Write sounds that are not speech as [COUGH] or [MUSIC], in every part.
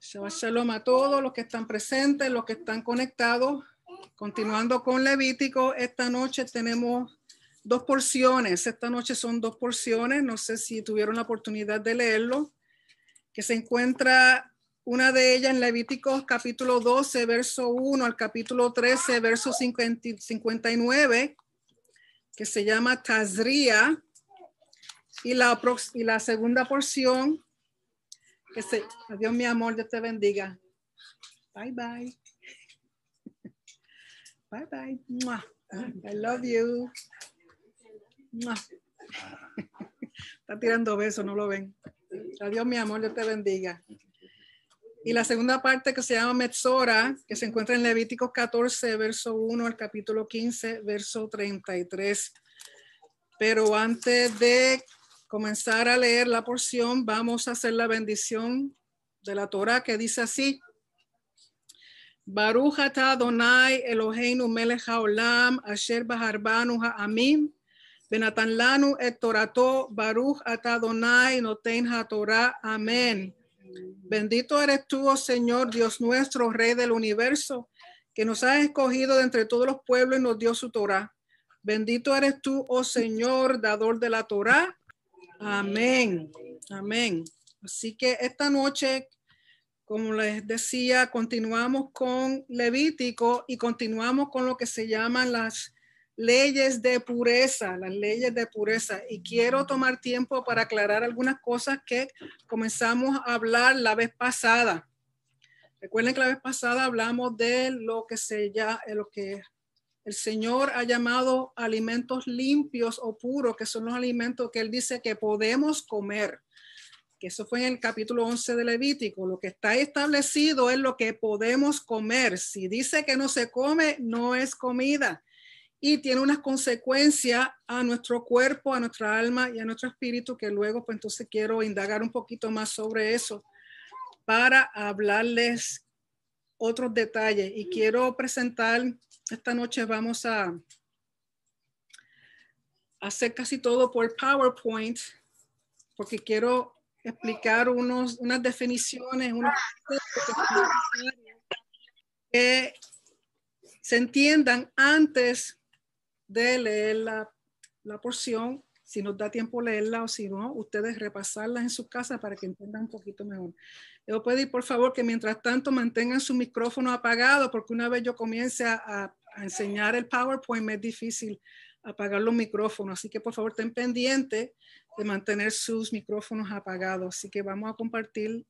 Shabbat shalom a todos los que están presentes, los que están conectados. Continuando con Levítico, esta noche tenemos dos porciones. Esta noche son dos porciones. No sé si tuvieron la oportunidad de leerlo. Que se encuentra una de ellas en Levítico, capítulo 12, verso 1 al capítulo 13, verso 59, que se llama tazria Y la, y la segunda porción adiós, mi amor, Dios te bendiga. Bye, bye. Bye, bye. I love you. Está tirando besos, no lo ven. Adiós, mi amor, Dios te bendiga. Y la segunda parte que se llama Metzora, que se encuentra en Levíticos 14, verso 1 al capítulo 15, verso 33. Pero antes de comenzar a leer la porción, vamos a hacer la bendición de la Torah que dice así. Baruch Eloheinu melech haolam asher ha'amim benatan lanu et baruch noten Amén. Bendito eres tú, oh Señor, Dios nuestro, Rey del universo, que nos has escogido de entre todos los pueblos y nos dio su Torah. Bendito eres tú, oh Señor, dador de la Torah Amén, amén. Así que esta noche, como les decía, continuamos con Levítico y continuamos con lo que se llaman las leyes de pureza, las leyes de pureza. Y quiero tomar tiempo para aclarar algunas cosas que comenzamos a hablar la vez pasada. Recuerden que la vez pasada hablamos de lo que se ya, lo que el Señor ha llamado alimentos limpios o puros, que son los alimentos que Él dice que podemos comer. Que eso fue en el capítulo 11 de Levítico. Lo que está establecido es lo que podemos comer. Si dice que no se come, no es comida. Y tiene unas consecuencias a nuestro cuerpo, a nuestra alma y a nuestro espíritu, que luego, pues entonces quiero indagar un poquito más sobre eso para hablarles otros detalles. Y quiero presentar esta noche vamos a hacer casi todo por PowerPoint porque quiero explicar unas definiciones, que se entiendan antes de leer la, porción, si nos da tiempo leerla o si no, ustedes repasarla en su casa para que entiendan un poquito mejor. Yo pedir, por favor, que mientras tanto mantengan su micrófono apagado, porque una vez yo comience a, enseñar el PowerPoint, me es difícil apagar los micrófonos. Así que, por favor, estén pendientes de mantener sus micrófonos apagados. Así que vamos a compartir.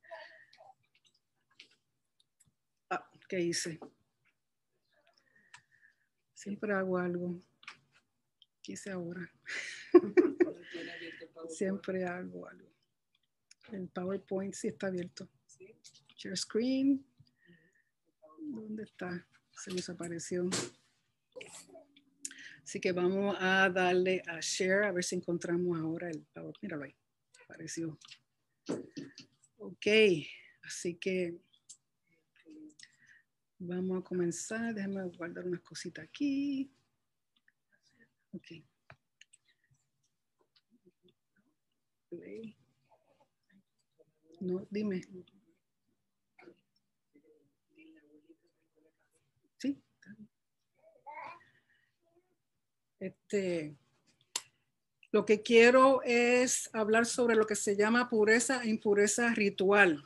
Ah, ¿Qué hice? Siempre hago algo. ¿Qué hice ahora? [LAUGHS] Siempre hago algo. El PowerPoint sí está abierto. Share screen. ¿Dónde está? Se nos apareció. Así que vamos a darle a share, a ver si encontramos ahora el favor Míralo ahí, apareció. Ok, así que vamos a comenzar. Déjame guardar unas cositas aquí. Ok. No, dime. Este, lo que quiero es hablar sobre lo que se llama pureza e impureza ritual.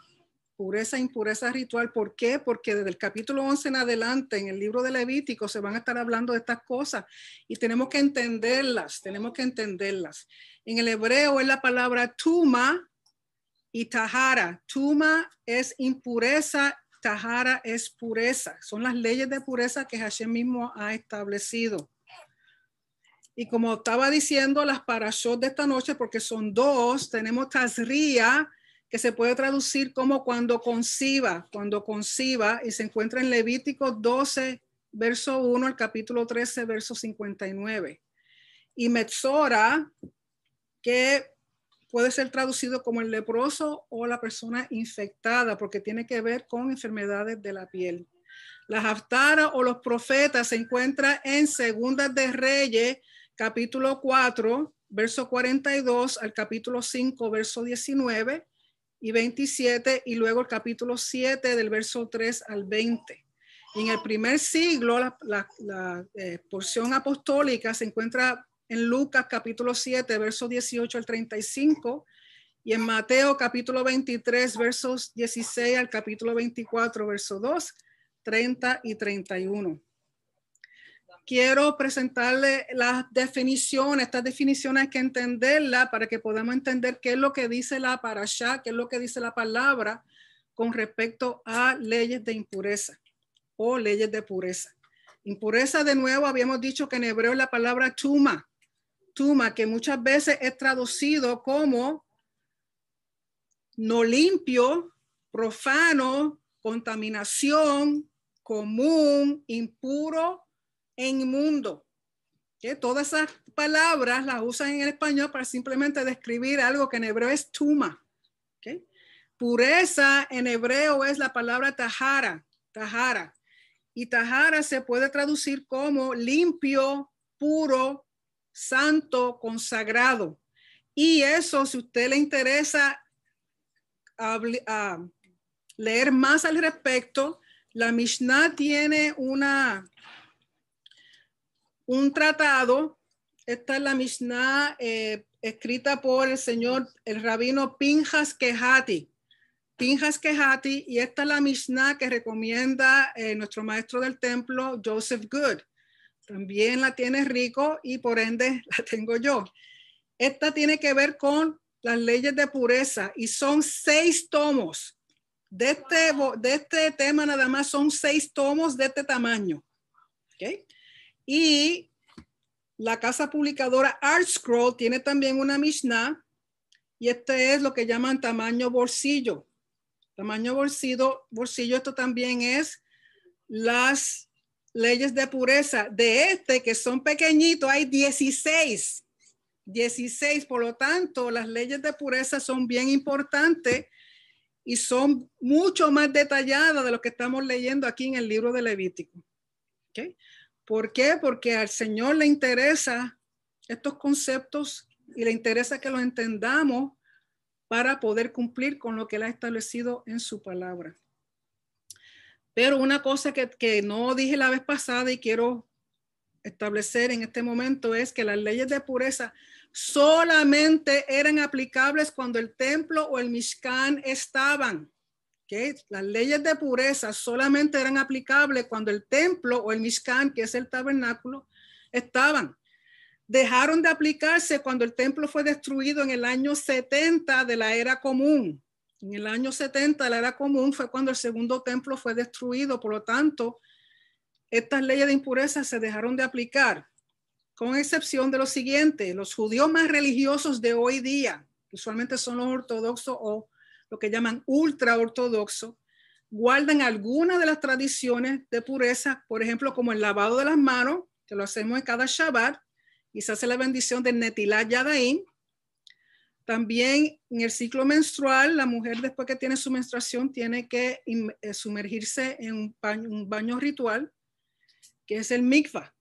Pureza e impureza ritual, ¿por qué? Porque desde el capítulo 11 en adelante, en el libro de Levítico, se van a estar hablando de estas cosas y tenemos que entenderlas, tenemos que entenderlas. En el hebreo es la palabra tuma y tahara. Tuma es impureza, tahara es pureza. Son las leyes de pureza que Hashem mismo ha establecido. Y como estaba diciendo, las parashot de esta noche, porque son dos, tenemos casría que se puede traducir como cuando conciba, cuando conciba, y se encuentra en Levítico 12, verso 1 el capítulo 13, verso 59. Y Metzora, que puede ser traducido como el leproso o la persona infectada, porque tiene que ver con enfermedades de la piel. Las haftaras o los profetas se encuentran en Segundas de Reyes capítulo 4, verso 42 al capítulo 5, verso 19 y 27, y luego el capítulo 7 del verso 3 al 20. en el primer siglo, la, eh, porción apostólica se encuentra en Lucas capítulo 7, verso 18 al 35, y en Mateo capítulo 23, versos 16 al capítulo 24, verso 2, 30 y 31 quiero presentarle las definiciones, estas definiciones hay que entenderla para que podamos entender qué es lo que dice la parasha, qué es lo que dice la palabra con respecto a leyes de impureza o leyes de pureza. Impureza, de nuevo, habíamos dicho que en hebreo la palabra chuma, chuma que muchas veces es traducido como no limpio, profano, contaminación, común, impuro, en mundo Que todas esas palabras las usan en el español para simplemente describir algo que en hebreo es tuma. Pureza en hebreo es la palabra tahara, tahara. Y tahara se puede traducir como limpio, puro, santo, consagrado. Y eso, si usted le interesa ah, leer más al respecto, la Mishnah tiene una un tratado, esta es la Mishnah eh, escrita por el señor, el rabino Pinjas Kehati. Pinjas Kehati, y esta es la Mishnah que recomienda eh, nuestro maestro del templo, Joseph Good. También la tiene Rico y por ende [LAUGHS] la tengo yo. Esta tiene que ver con las leyes de pureza y son seis tomos. De este, de este tema nada más son seis tomos de este tamaño. ¿Okay? Y la casa publicadora Art Scroll tiene también una Mishnah y este es lo que llaman tamaño bolsillo. Tamaño bolsillo, bolsillo esto también es las leyes de pureza. De este, que son pequeñitos, hay 16. 16, por lo tanto, las leyes de pureza son bien importantes y son mucho más detalladas de lo que estamos leyendo aquí en el libro de Levítico. ¿Okay? ¿Por qué? Porque al Señor le interesa estos conceptos y le interesa que los entendamos para poder cumplir con lo que Él ha establecido en su palabra. Pero una cosa que, que no dije la vez pasada y quiero establecer en este momento es que las leyes de pureza solamente eran aplicables cuando el templo o el Mishkan estaban. Las leyes de pureza solamente eran aplicables cuando el templo o el Mishkan, que es el tabernáculo, estaban. Dejaron de aplicarse cuando el templo fue destruido en el año 70 de la era común. En el año 70 de la era común fue cuando el segundo templo fue destruido, por lo tanto, estas leyes de impureza se dejaron de aplicar, con excepción de lo siguiente, los judíos más religiosos de hoy día, usualmente son los ortodoxos o lo que llaman ultraortodoxo, guardan algunas de las tradiciones de pureza, por ejemplo, como el lavado de las manos, que lo hacemos en cada Shabbat, y se hace la bendición del netilat Yadaín. También en el ciclo menstrual, la mujer después que tiene su menstruación tiene que eh, sumergirse en un baño, un baño ritual, que es el mikvah.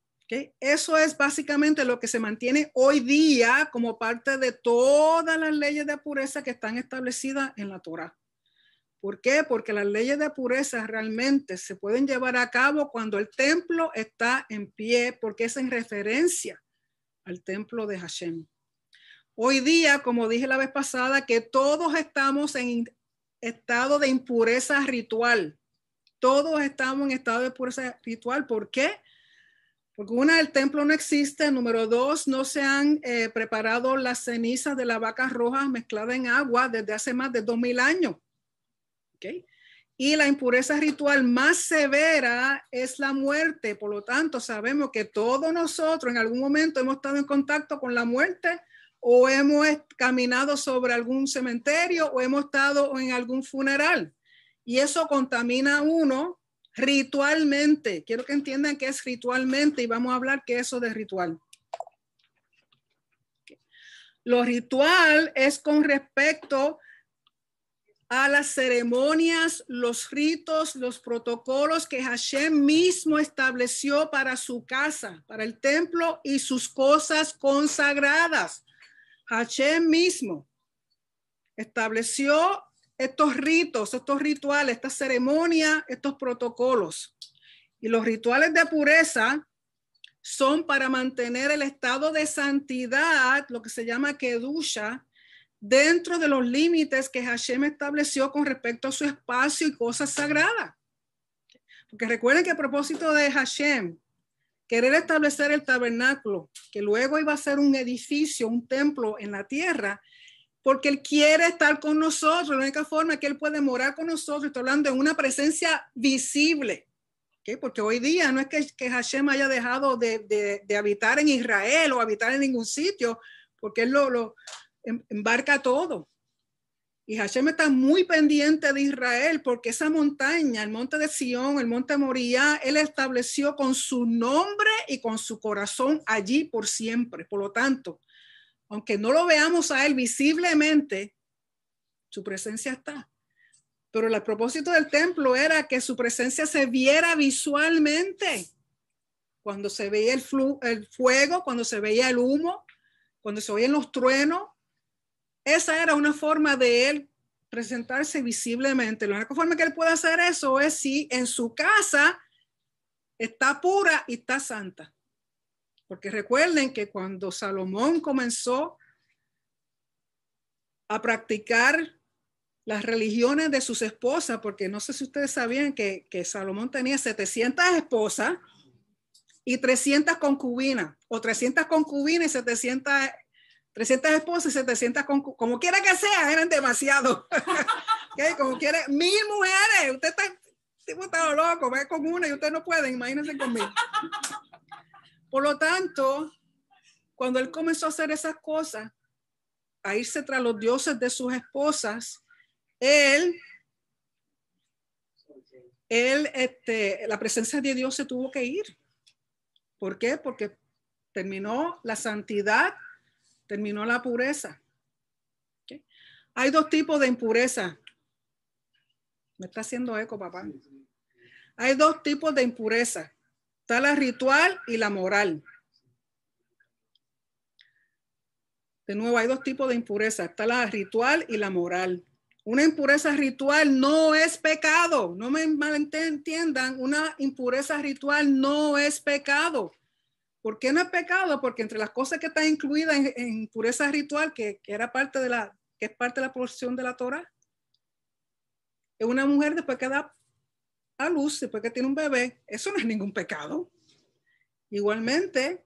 Eso es básicamente lo que se mantiene hoy día como parte de todas las leyes de pureza que están establecidas en la Torah. ¿Por qué? Porque las leyes de pureza realmente se pueden llevar a cabo cuando el templo está en pie, porque es en referencia al templo de Hashem. Hoy día, como dije la vez pasada, que todos estamos en estado de impureza ritual. Todos estamos en estado de pureza ritual. ¿Por qué? Alguna del el templo no existe. Número dos, no se han eh, preparado las cenizas de la vaca roja mezclada en agua desde hace más de 2000 años. Y la impureza ritual más severa es la muerte. Por lo tanto, sabemos que todos nosotros en algún momento hemos estado en contacto con la muerte o hemos caminado sobre algún cementerio o hemos estado en algún funeral. Y eso contamina a uno ritualmente. Quiero que entiendan que es ritualmente y vamos a hablar que eso de ritual. Lo ritual es con respecto a las ceremonias, los ritos, los protocolos que Hashem mismo estableció para su casa, para el templo y sus cosas consagradas. Hashem mismo estableció estos ritos, estos rituales, esta ceremonia, estos protocolos. Y los rituales de pureza son para mantener el estado de santidad, lo que se llama kedusha, dentro de los límites que Hashem estableció con respecto a su espacio y cosas sagradas. Porque recuerden que el propósito de Hashem, querer establecer el tabernáculo, que luego iba a ser un edificio, un templo en la tierra, porque Él quiere estar con nosotros. La única forma que Él puede morar con nosotros, estoy hablando de una presencia visible, ¿okay? porque hoy día no es que, Hashem haya dejado de, de, de, habitar en Israel o habitar en ningún sitio, porque Él lo, lo em, embarca todo. Y Hashem está muy pendiente de Israel porque esa montaña, el monte de Sion, el monte moría él estableció con su nombre y con su corazón allí por siempre. Por lo tanto, aunque no lo veamos a Él visiblemente, su presencia está. Pero el propósito del templo era que su presencia se viera visualmente. Cuando se veía el, el fuego, cuando se veía el humo, cuando se oían los truenos, esa era una forma de él presentarse visiblemente. La única forma que él puede hacer eso es si en su casa está pura y está santa. Porque recuerden que cuando Salomón comenzó a practicar las religiones de sus esposas, porque no sé si ustedes sabían que, Salomón tenía 700 esposas y 300 concubinas, o 300 concubinas y 700, 300 esposas y 700 concubinas, como quiera que sea, eran demasiado. ¿Qué? [LAUGHS] Como quiera, mil mujeres, usted está, loco, ve con una y usted no puede. imagínense con conmigo. Por lo tanto, cuando él comenzó a hacer esas cosas, a irse tras los dioses de sus esposas, él, él, este, la presencia de Dios se tuvo que ir. ¿Por qué? Porque terminó la santidad, terminó la pureza. Hay dos tipos de impureza. Me está haciendo eco, papá. Hay dos tipos de impureza. Está la ritual y la moral. De nuevo, hay dos tipos de impureza. Está la ritual y la moral. Una impureza ritual no es pecado. No me malentiendan. Una impureza ritual no es pecado. ¿Por qué no es pecado? Porque entre las cosas que están incluidas en, impureza ritual, que, era parte de la, que es parte de la porción de la Torah, es una mujer después que da luz después que tiene un bebé, eso no es ningún pecado. Igualmente,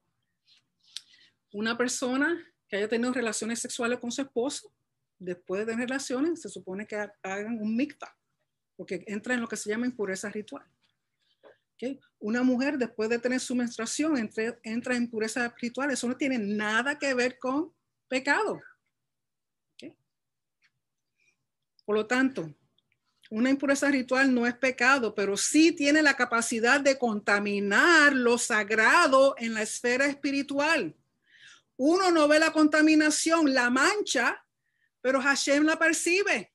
una persona que haya tenido relaciones sexuales con su esposo, después de relaciones, se supone que hagan un mixta, porque entra en lo que se llama impureza ritual. Una mujer después de tener su menstruación entra en impureza ritual, eso no tiene nada que ver con pecado. Por lo tanto, una impureza ritual no es pecado, pero sí tiene la capacidad de contaminar lo sagrado en la esfera espiritual. Uno no ve la contaminación, la mancha, pero Hashem la percibe.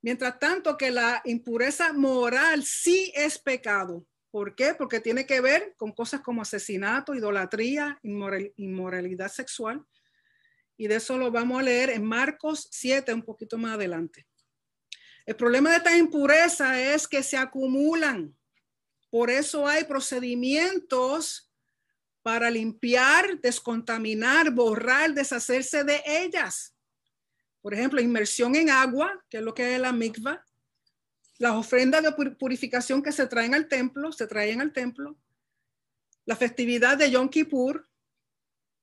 Mientras tanto que la impureza moral sí es pecado. ¿Por qué? Porque tiene que ver con cosas como asesinato, idolatría, inmoralidad sexual. Y de eso lo vamos a leer en Marcos 7 un poquito más adelante. El problema de esta impureza es que se acumulan. Por eso hay procedimientos para limpiar, descontaminar, borrar, deshacerse de ellas. Por ejemplo, inmersión en agua, que es lo que es la mikva, las ofrendas de purificación que se traen al templo, se traen al templo, la festividad de Yom Kippur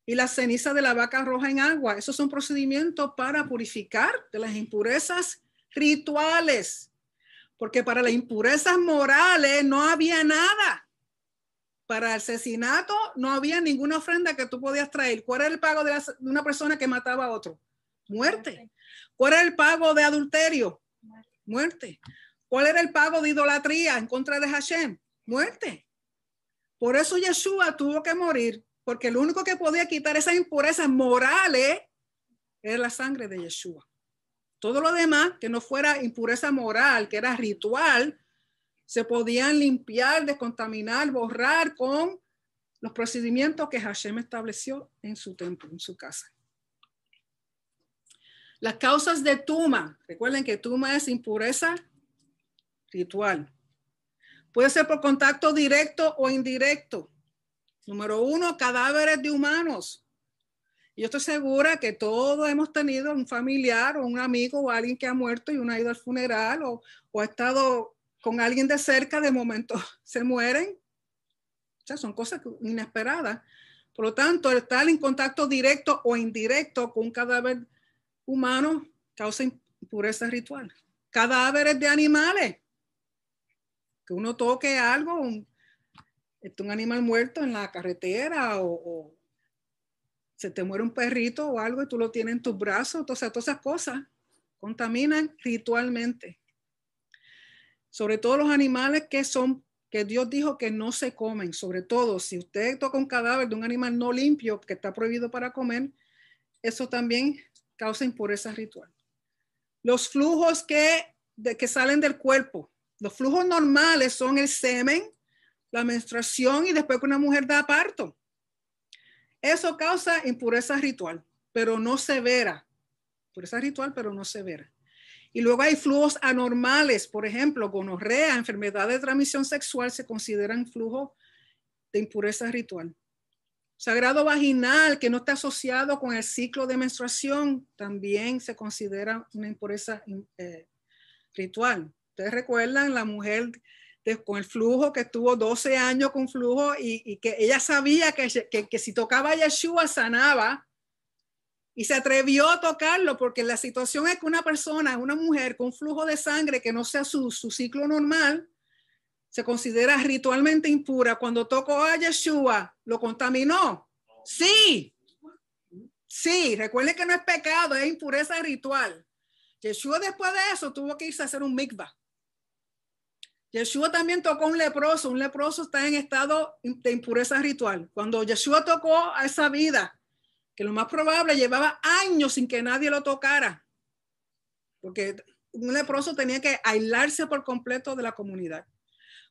y la ceniza de la vaca roja en agua. Esos son procedimientos para purificar de las impurezas rituales, porque para las impurezas morales no había nada. Para asesinato no había ninguna ofrenda que tú podías traer. ¿Cuál era el pago de, una persona que mataba a otro? Muerte. ¿Cuál era el pago de adulterio? Muerte. ¿Cuál era el pago de idolatría en contra de Hashem? Muerte. Por eso Yeshua tuvo que morir, porque lo único que podía quitar esas impurezas morales era la sangre de Yeshua. Todo lo demás, que no fuera impureza moral, que era ritual, se podían limpiar, descontaminar, borrar con los procedimientos que Hashem estableció en su templo, en su casa. Las causas de Tuma, recuerden que Tuma es impureza ritual. Puede ser por contacto directo o indirecto. Número uno, cadáveres de humanos. Yo estoy segura que todos hemos tenido un familiar o un amigo o alguien que ha muerto y uno ha ido al funeral o, o ha estado con alguien de cerca, de momento [LAUGHS] se mueren. O sea, son cosas inesperadas. Por lo tanto, estar en contacto directo o indirecto con un cadáver humano causa impureza ritual. Cadáveres de animales. Que uno toque algo, un, este, un animal muerto en la carretera o, o se te muere un perrito o algo y tú lo tienes en tus brazos, o todas esas cosas contaminan ritualmente. Sobre todo los animales que son que Dios dijo que no se comen, sobre todo si usted toca un cadáver de un animal no limpio que está prohibido para comer, eso también causa impureza ritual. Los flujos que, que salen del cuerpo, los flujos normales son el semen, la menstruación y después que una mujer da parto. Eso causa impureza ritual, pero no severa. Impureza ritual, pero no severa. Y luego hay flujos anormales, por ejemplo, gonorrea, enfermedad de transmisión sexual se consideran flujos de impureza ritual. Sagrado vaginal que no está asociado con el ciclo de menstruación también se considera una impureza eh, ritual. Ustedes recuerdan la mujer con el flujo, que estuvo 12 años con flujo y, que ella sabía que, si tocaba a Yeshua sanaba y se atrevió a tocarlo porque la situación es que una persona, una mujer con flujo de sangre que no sea su, ciclo normal, se considera ritualmente impura. Cuando tocó a Yeshua, lo contaminó. Sí, sí, Recuerde que no es pecado, es impureza ritual. Yeshua después de eso tuvo que irse a hacer un mikvah Yeshua también tocó un leproso. Un leproso está en estado de impureza ritual. Cuando Yeshua tocó a esa vida, que lo más probable llevaba años sin que nadie lo tocara, porque un leproso tenía que aislarse por completo de la comunidad.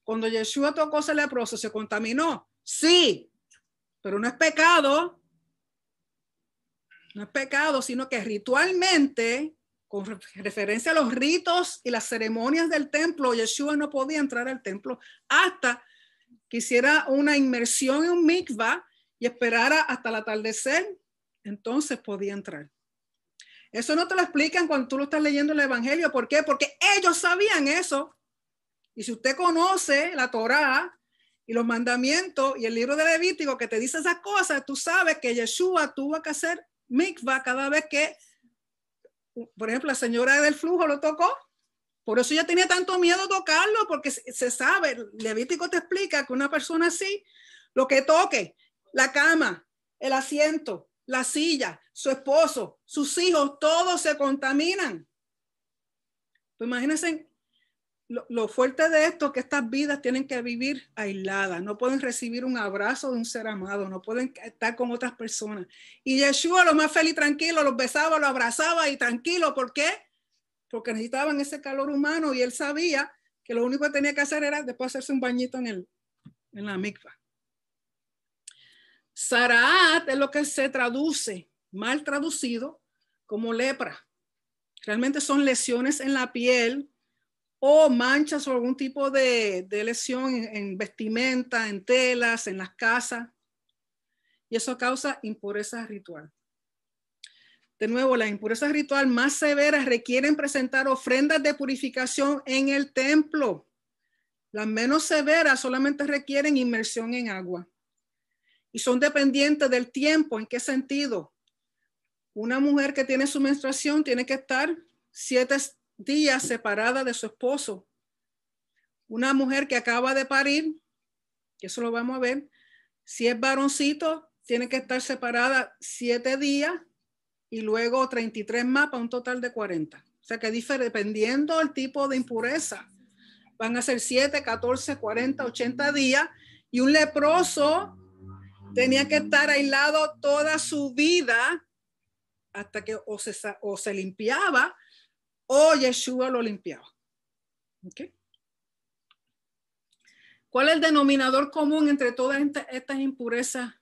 Cuando Yeshua tocó ese leproso, ¿se contaminó? Sí, pero no es pecado. No es pecado, sino que ritualmente con referencia a los ritos y las ceremonias del templo, Yeshua no podía entrar al templo hasta que hiciera una inmersión en un mikvah y esperara hasta el atardecer, entonces podía entrar. Eso no te lo explican cuando tú lo estás leyendo el Evangelio. ¿Por qué? Porque ellos sabían eso. Y si usted conoce la Torá y los mandamientos y el libro de Levítico que te dice esas cosas, tú sabes que Yeshua tuvo que hacer mikvah cada vez que por ejemplo, la señora del flujo lo tocó. Por eso ella tenía tanto miedo tocarlo, porque se sabe, Levítico te explica que una persona así, lo que toque, la cama, el asiento, la silla, su esposo, sus hijos, todos se contaminan. Pues imagínense lo, fuerte de esto es que estas vidas tienen que vivir aisladas, no pueden recibir un abrazo de un ser amado, no pueden estar con otras personas. Y Yeshua, lo más feliz, tranquilo, los besaba, los abrazaba y tranquilo, ¿por qué? Porque necesitaban ese calor humano y él sabía que lo único que tenía que hacer era después hacerse un bañito en, en la mikva. Saraat es lo que se traduce, mal traducido, como lepra. Realmente son lesiones en la piel o manchas o algún tipo de, lesión en, vestimenta, en telas, en las casas. Y eso causa impureza ritual. De nuevo, las impurezas ritual más severas requieren presentar ofrendas de purificación en el templo. Las menos severas solamente requieren inmersión en agua. Y son dependientes del tiempo. ¿En qué sentido? Una mujer que tiene su menstruación tiene que estar siete días separada de su esposo. Una mujer que acaba de parir, que eso lo vamos a ver, si es varoncito, tiene que estar separada siete días y luego 33 más para un total de 40. O sea que dependiendo del tipo de impureza, van a ser 7, 14, 40, 80 días. Y un leproso tenía que estar aislado toda su vida hasta que o se, o se limpiaba o Yeshua lo limpiaba. ¿Cuál es el denominador común entre todas estas impurezas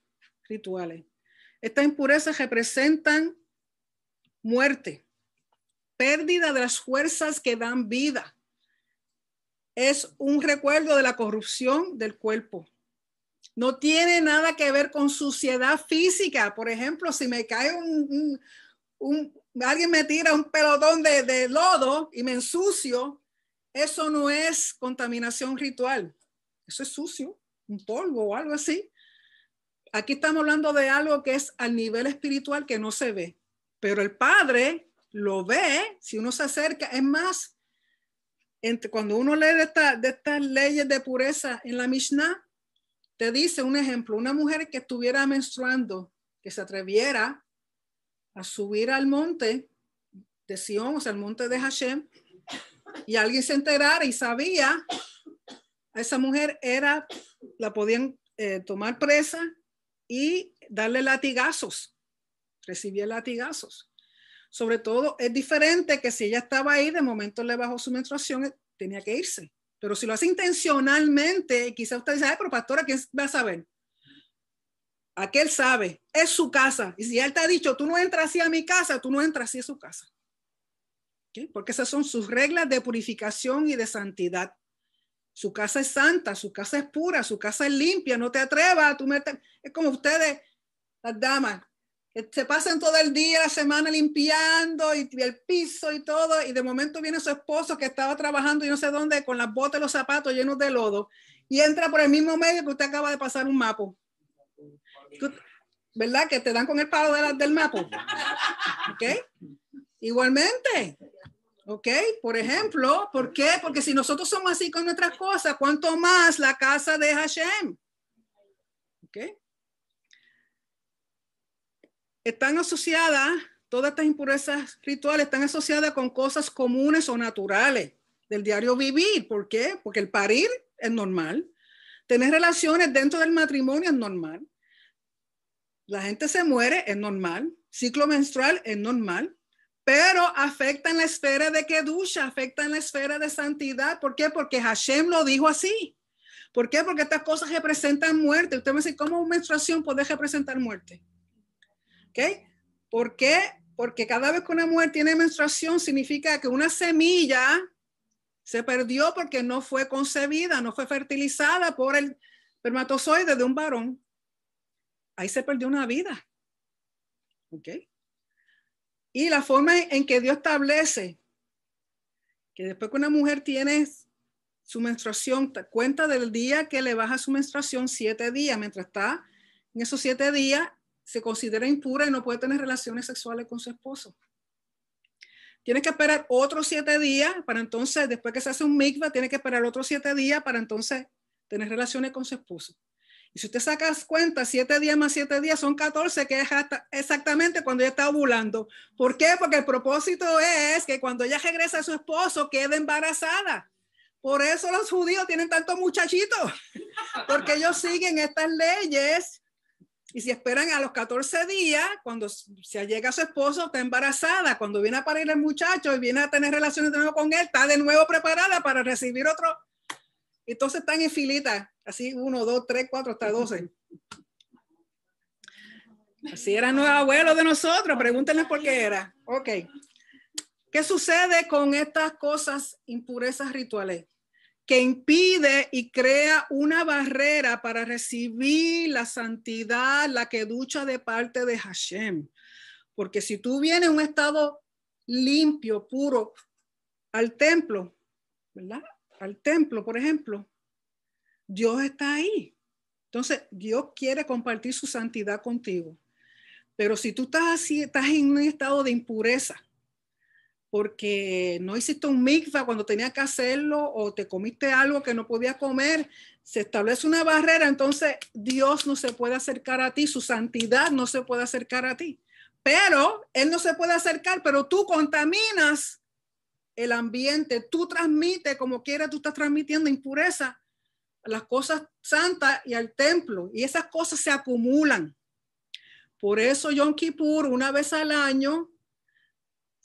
rituales? Estas impurezas representan muerte, pérdida de las fuerzas que dan vida. Es un recuerdo de la corrupción del cuerpo. No tiene nada que ver con suciedad física. Por ejemplo, si me cae un, alguien me tira un pelotón de, de lodo y me ensucio, eso no es contaminación ritual, eso es sucio, un polvo o algo así. Aquí estamos hablando de algo que es al nivel espiritual que no se ve, pero el Padre lo ve si uno se acerca. Es más, cuando uno lee de, de estas leyes de pureza en la Mishnah, te dice un ejemplo, una mujer que estuviera menstruando, que se atreviera a subir al monte de Sion, o sea, al monte de Hashem, y alguien se enterara y sabía, a esa mujer era, la podían eh, tomar presa y darle latigazos, recibía latigazos. Sobre todo es diferente que si ella estaba ahí, de momento le bajó su menstruación, eh, tenía que irse. Pero si lo hace intencionalmente, quizá usted dice, pero pastora, ¿quién va a saber? Aquel sabe, es su casa. Y si él te ha dicho, tú no entras así a mi casa, tú no entras así a su casa. Porque esas son sus reglas de purificación y de santidad. Su casa es santa, su casa es pura, su casa es limpia, no te atrevas, tú tu es como ustedes, las damas, que se pasan todo el día, la semana limpiando y, el piso y todo, y de momento viene su esposo que estaba trabajando y no sé dónde, con las botas y los zapatos llenos de lodo, y entra por el mismo medio que usted acaba de pasar un mapo. ¿Verdad? Que te dan con el palo del mapa. ¿Ok? Igualmente. ¿Ok? Por ejemplo, ¿por qué? Porque si nosotros somos así con nuestras cosas, ¿cuánto más la casa de Hashem? ¿Ok? Están asociadas, todas estas impurezas rituales están asociadas con cosas comunes o naturales del diario vivir. ¿Por qué? Porque el parir es normal, Tener relaciones dentro del matrimonio es normal. La gente se muere, es normal. Ciclo menstrual es normal. Pero afecta en la esfera de ducha, afecta en la esfera de santidad. ¿Por qué? Porque Hashem lo dijo así. ¿Por qué? Porque estas cosas representan muerte. Usted me dice, ¿cómo menstruación puede representar muerte? ¿Ok? ¿Por qué? Porque cada vez que una mujer tiene menstruación significa que una semilla se perdió porque no fue concebida, no fue fertilizada por el espermatozoide de un varón. Ahí se perdió una vida. ¿Ok? Y la forma en que Dios establece que después que una mujer tiene su menstruación, cuenta del día que le baja su menstruación, siete días, mientras está en esos siete días, se considera impura y no puede tener relaciones sexuales con su esposo. Tienes que esperar otros siete días para entonces, después que se hace un mikva, tiene que esperar otros siete días para entonces tener relaciones con su esposo. Y si usted saca cuenta, siete días más siete días son 14, que es exactamente cuando ella está ovulando. ¿Por qué? Porque el propósito es que cuando ella regresa a su esposo quede embarazada. Por eso los judíos tienen tantos muchachitos, [LAUGHS] porque ellos siguen estas leyes y si esperan a los 14 días, cuando se llega a su esposo, está embarazada, cuando viene a parir el muchacho y viene a tener relaciones de nuevo con él, está de nuevo preparada para recibir otro. Entonces están en filita, así, uno, dos, tres, cuatro, hasta doce. Así era nuevo abuelo de nosotros, pregúntenle por qué era. Ok. ¿Qué sucede con estas cosas, impurezas rituales? que impide y crea una barrera para recibir la santidad, la que ducha de parte de Hashem. Porque si tú vienes en un estado limpio, puro, al templo, ¿verdad? Al templo, por ejemplo, Dios está ahí. Entonces, Dios quiere compartir su santidad contigo. Pero si tú estás así, estás en un estado de impureza, porque no hiciste un mikva cuando tenía que hacerlo o te comiste algo que no podía comer, se establece una barrera, entonces Dios no se puede acercar a ti, su santidad no se puede acercar a ti. Pero Él no se puede acercar, pero tú contaminas el ambiente, tú transmites como quiera, tú estás transmitiendo impureza a las cosas santas y al templo, y esas cosas se acumulan. Por eso Yom Kippur, una vez al año,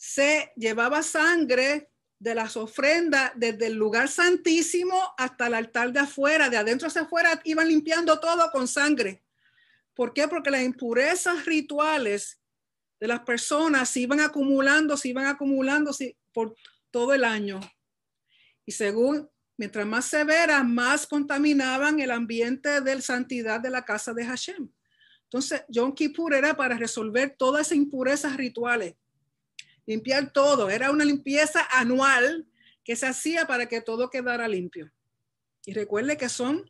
se llevaba sangre de las ofrendas desde el lugar santísimo hasta el altar de afuera, de adentro hacia afuera, iban limpiando todo con sangre. ¿Por qué? Porque las impurezas rituales de las personas se iban acumulando, se iban acumulando por todo el año. Y según, mientras más severas, más contaminaban el ambiente de santidad de la casa de Hashem. Entonces, Yom Kippur era para resolver todas esas impurezas rituales limpiar todo. Era una limpieza anual que se hacía para que todo quedara limpio. Y recuerde que son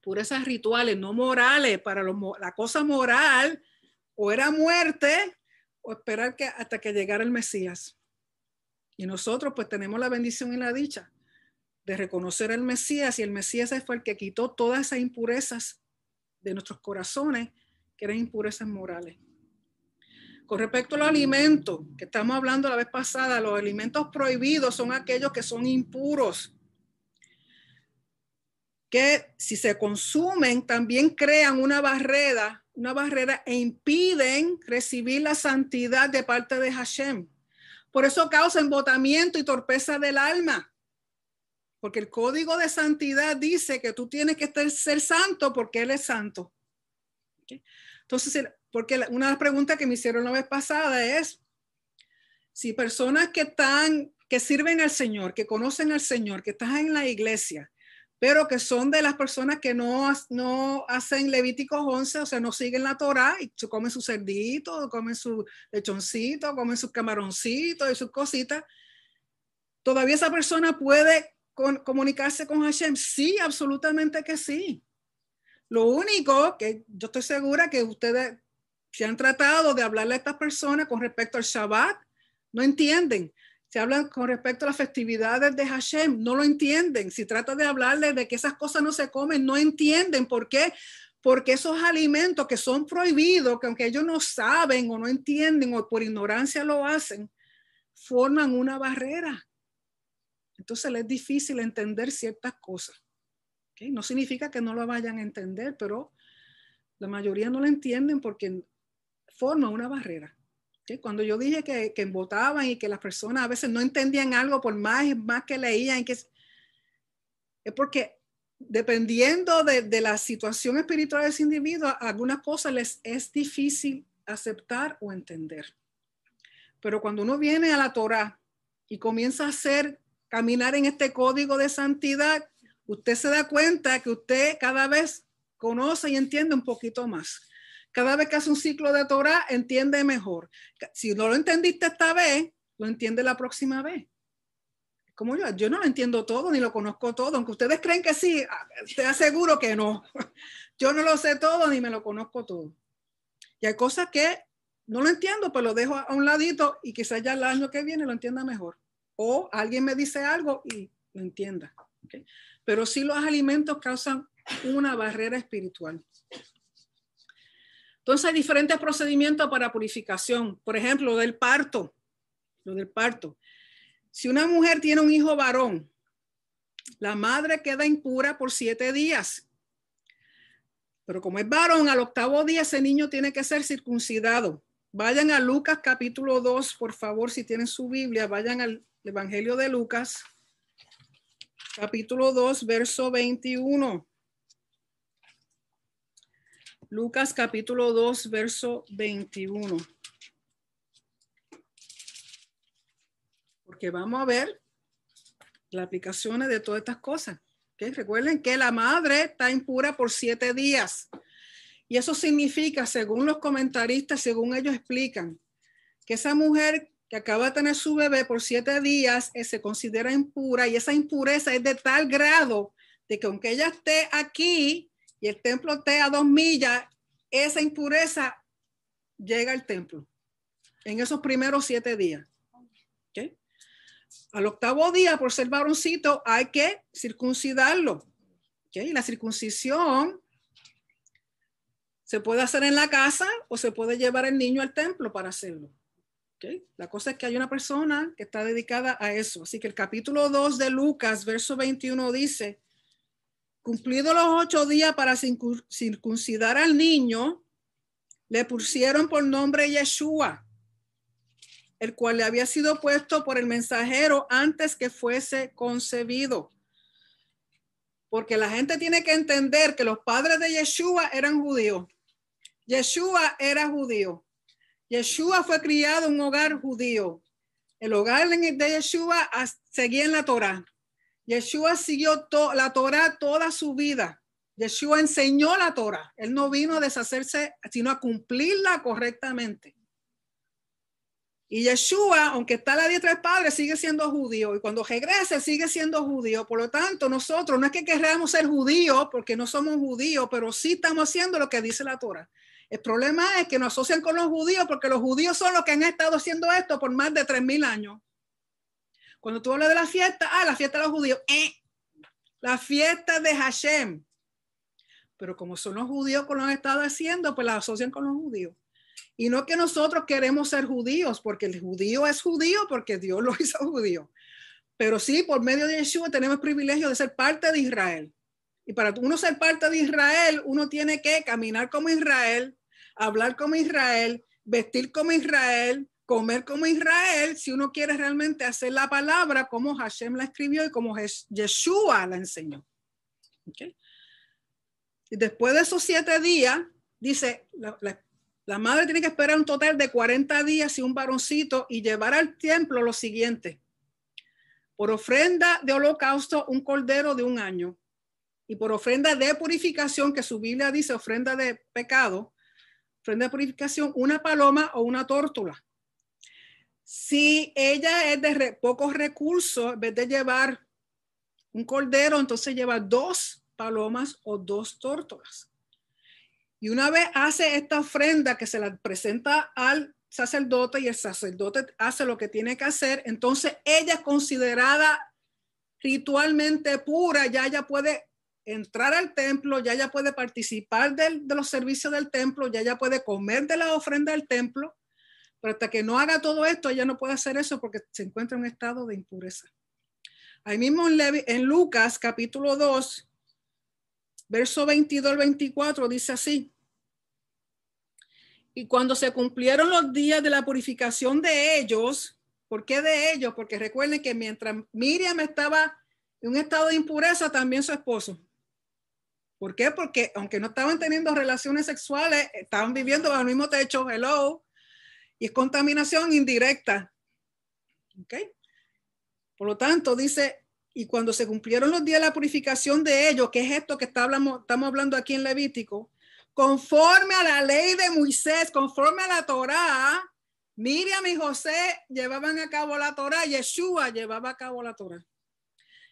purezas rituales, no morales. Para la cosa moral o era muerte o esperar que, hasta que llegara el Mesías. Y nosotros pues tenemos la bendición y la dicha de reconocer al Mesías y el Mesías fue el que quitó todas esas impurezas de nuestros corazones, que eran impurezas morales. Con respecto a los alimentos, que estamos hablando la vez pasada, los alimentos prohibidos son aquellos que son impuros, que si se consumen también crean una barrera, una barrera e impiden recibir la santidad de parte de Hashem. Por eso causa embotamiento y torpeza del alma. Porque el código de santidad dice que tú tienes que ser santo porque Él es santo. Entonces, el porque una de las preguntas que me hicieron la vez pasada es, si personas que están, que sirven al Señor, que conocen al Señor, que están en la iglesia, pero que son de las personas que no, no hacen Levíticos 11, o sea, no siguen la Torá y comen su cerdito, comen su lechoncito, comen sus camaroncitos y sus cositas. ¿Todavía esa persona puede comunicarse con Hashem? Sí, absolutamente que sí. Lo único que yo estoy segura que ustedes si han tratado de hablarle a estas personas con respecto al Shabbat, no entienden. Si hablan con respecto a las festividades de Hashem, no lo entienden. Si trata de hablarles de que esas cosas no se comen, no entienden por qué. Porque esos alimentos que son prohibidos, que aunque ellos no saben o no entienden o por ignorancia lo hacen, forman una barrera. Entonces les es difícil entender ciertas cosas. No significa que no lo vayan a entender, pero la mayoría no lo entienden porque forma una barrera. que Cuando yo dije que, que, votaban y que las personas a veces no entendían algo por más, más que leían, que es, porque dependiendo de, de, la situación espiritual de ese individuo, algunas cosas les es difícil aceptar o entender. Pero cuando uno viene a la Torah y comienza a hacer, caminar en este código de santidad, usted se da cuenta que usted cada vez conoce y entiende un poquito más. Cada vez que hace un ciclo de Torah, entiende mejor. Si no lo entendiste esta vez, lo entiende la próxima vez. Como yo, yo no lo entiendo todo, ni lo conozco todo, aunque ustedes creen que sí, te aseguro que no. [LAUGHS] Yo no lo sé todo, ni me lo conozco todo. Y hay cosas que no lo entiendo, pero pues lo dejo a un ladito y quizás ya el año que viene lo entienda mejor. O alguien me dice algo y lo entienda. Pero sí los alimentos causan una barrera espiritual. Entonces hay diferentes procedimientos para purificación. Por ejemplo, del parto. Lo del parto. Si una mujer tiene un hijo varón, la madre queda impura por siete días. Pero como es varón, al octavo día ese niño tiene que ser circuncidado. Vayan a Lucas capítulo 2, por favor, si tienen su Biblia, vayan al Evangelio de Lucas, capítulo 2, verso 21. Lucas capítulo 2, verso 21. Porque vamos a ver las aplicaciones de todas estas cosas. Recuerden que la madre está impura por siete días. Y eso significa, según los comentaristas, según ellos explican, que esa mujer que acaba de tener su bebé por siete días eh, se considera impura y esa impureza es de tal grado de que aunque ella esté aquí, y el templo esté a dos millas, esa impureza llega al templo en esos primeros siete días. Al octavo día, por ser varoncito, hay que circuncidarlo. La circuncisión se puede hacer en la casa o se puede llevar el niño al templo para hacerlo. La cosa es que hay una persona que está dedicada a eso. Así que el capítulo 2 de Lucas, verso 21, dice, Cumplidos los ocho días para circuncidar al niño, le pusieron por nombre Yeshua, el cual le había sido puesto por el mensajero antes que fuese concebido. Porque la gente tiene que entender que los padres de Yeshua eran judíos. Yeshua era judío. Yeshua fue criado en un hogar judío. El hogar de Yeshua seguía en la Torah. Yeshua siguió la Torah toda su vida. Yeshua enseñó la Torah. Él no vino a deshacerse, sino a cumplirla correctamente. Y Yeshua, aunque está a la diestra del Padre, sigue siendo judío. Y cuando regrese, sigue siendo judío. Por lo tanto, nosotros no es que queramos ser judíos, porque no somos judíos, pero sí estamos haciendo lo que dice la Torah. El problema es que nos asocian con los judíos, porque los judíos son los que han estado haciendo esto por más de 3.000 años. Cuando tú hablas de la fiesta, ah, la fiesta de los judíos, eh, la fiesta de Hashem. Pero como son los judíos que lo han estado haciendo, pues la asocian con los judíos. Y no que nosotros queremos ser judíos, porque el judío es judío, porque Dios lo [LAUGHS] hizo judío. Pero sí, por medio de Yeshua tenemos el privilegio de ser parte de Israel. Y para uno ser parte de Israel, uno tiene que caminar como Israel, hablar como Israel, vestir como Israel, comer como Israel si uno quiere realmente hacer la palabra como Hashem la escribió y como Yeshua la enseñó. Y después de esos siete días, dice, la, madre tiene que esperar un total de 40 días y un varoncito y llevar al templo lo siguiente. Por ofrenda de holocausto, un cordero de un año. Y por ofrenda de purificación, que su Biblia dice ofrenda de pecado, ofrenda de purificación, una paloma o una tórtola. Si ella es de pocos recursos, en vez de llevar un cordero, entonces lleva dos palomas o dos tórtolas. Y una vez hace esta ofrenda que se la presenta al sacerdote y el sacerdote hace lo que tiene que hacer, entonces ella es considerada ritualmente pura, ya ella puede entrar al templo, ya ella puede participar de los servicios del templo, ya ella puede comer de la ofrenda del templo pero hasta que no haga todo esto, ella no puede hacer eso porque se encuentra en un estado de impureza. Ahí mismo en, Lucas capítulo 2, verso 22 al 24, dice así. Y cuando se cumplieron los días de la purificación de ellos, ¿por qué de ellos? Porque recuerden que mientras Miriam estaba en un estado de impureza, también su esposo. ¿Por qué? Porque aunque no estaban teniendo relaciones sexuales, estaban viviendo bajo el mismo techo, hello, y es contaminación indirecta. ¿Okay? Por lo tanto, dice, y cuando se cumplieron los días de la purificación de ellos, que es esto que estamos hablando aquí en Levítico, conforme a la ley de Moisés, conforme a la Torah, Miriam y José llevaban a cabo la Torá, Yeshua llevaba a cabo la Torah.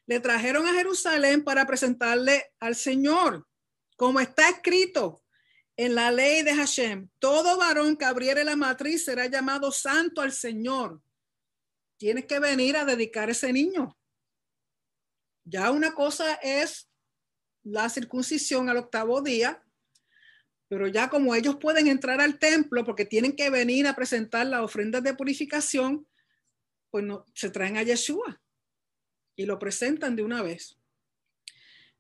Le trajeron a Jerusalén para presentarle al Señor, como está escrito, en la ley de Hashem, todo varón que abriere la matriz será llamado santo al Señor. Tienes que venir a dedicar ese niño. Ya una cosa es la circuncisión al octavo día, pero ya como ellos pueden entrar al templo porque tienen que venir a presentar las ofrendas de purificación, pues no, se traen a Yeshua y lo presentan de una vez.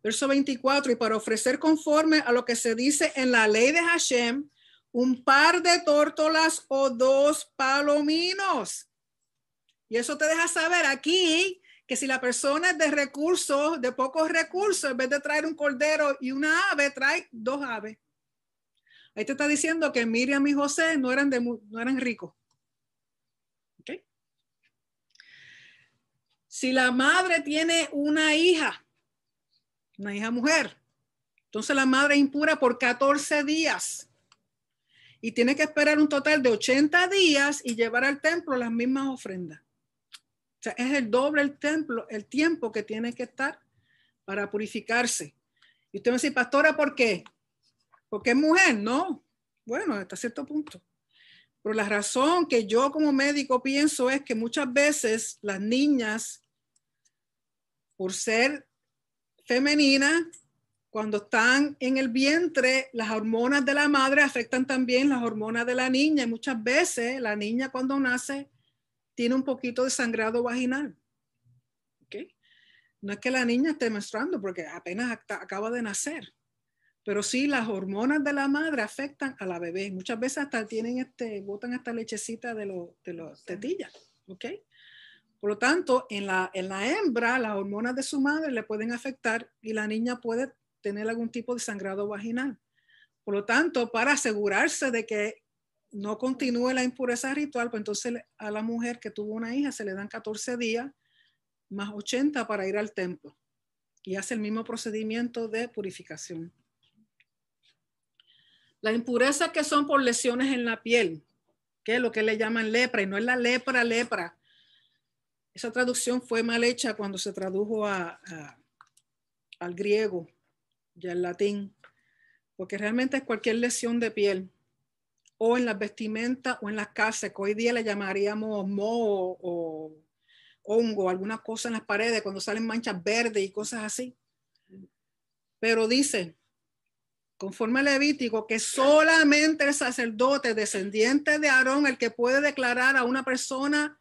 Verso 24, y para ofrecer conforme a lo que se dice en la ley de Hashem, un par de tórtolas o dos palominos. Y eso te deja saber aquí que si la persona es de recursos, de pocos recursos, en vez de traer un cordero y una ave, trae dos aves. Ahí te está diciendo que Miriam y José no eran, no eran ricos. ¿Okay? Si la madre tiene una hija, una hija mujer. Entonces la madre impura por 14 días y tiene que esperar un total de 80 días y llevar al templo las mismas ofrendas. O sea, es el doble el templo, el tiempo que tiene que estar para purificarse. Y usted me dice, pastora, ¿por qué? Porque es mujer, no. Bueno, hasta cierto punto. Pero la razón que yo como médico pienso es que muchas veces las niñas, por ser femenina, cuando están en el vientre, las hormonas de la madre afectan también las hormonas de la niña. Y muchas veces la niña cuando nace tiene un poquito de sangrado vaginal. No es que la niña esté menstruando porque apenas acaba de nacer, pero sí las hormonas de la madre afectan a la bebé. Muchas veces hasta tienen este, botan esta lechecita de, los de los tetillas. ¿okay? Por lo tanto, en la, en la hembra, las hormonas de su madre le pueden afectar y la niña puede tener algún tipo de sangrado vaginal. Por lo tanto, para asegurarse de que no continúe la impureza ritual, pues entonces a la mujer que tuvo una hija se le dan 14 días más 80 para ir al templo y hace el mismo procedimiento de purificación. Las impurezas que son por lesiones en la piel, que es lo que le llaman lepra, y no es la lepra, lepra, esa traducción fue mal hecha cuando se tradujo a, al griego y al latín, porque realmente es cualquier lesión de piel o en las vestimentas o en las casas. que hoy día le llamaríamos moho o hongo, alguna cosa en las paredes, cuando salen manchas verdes y cosas así. Pero dice, conforme a Levítico, que solamente el sacerdote descendiente de Aarón el que puede declarar a una persona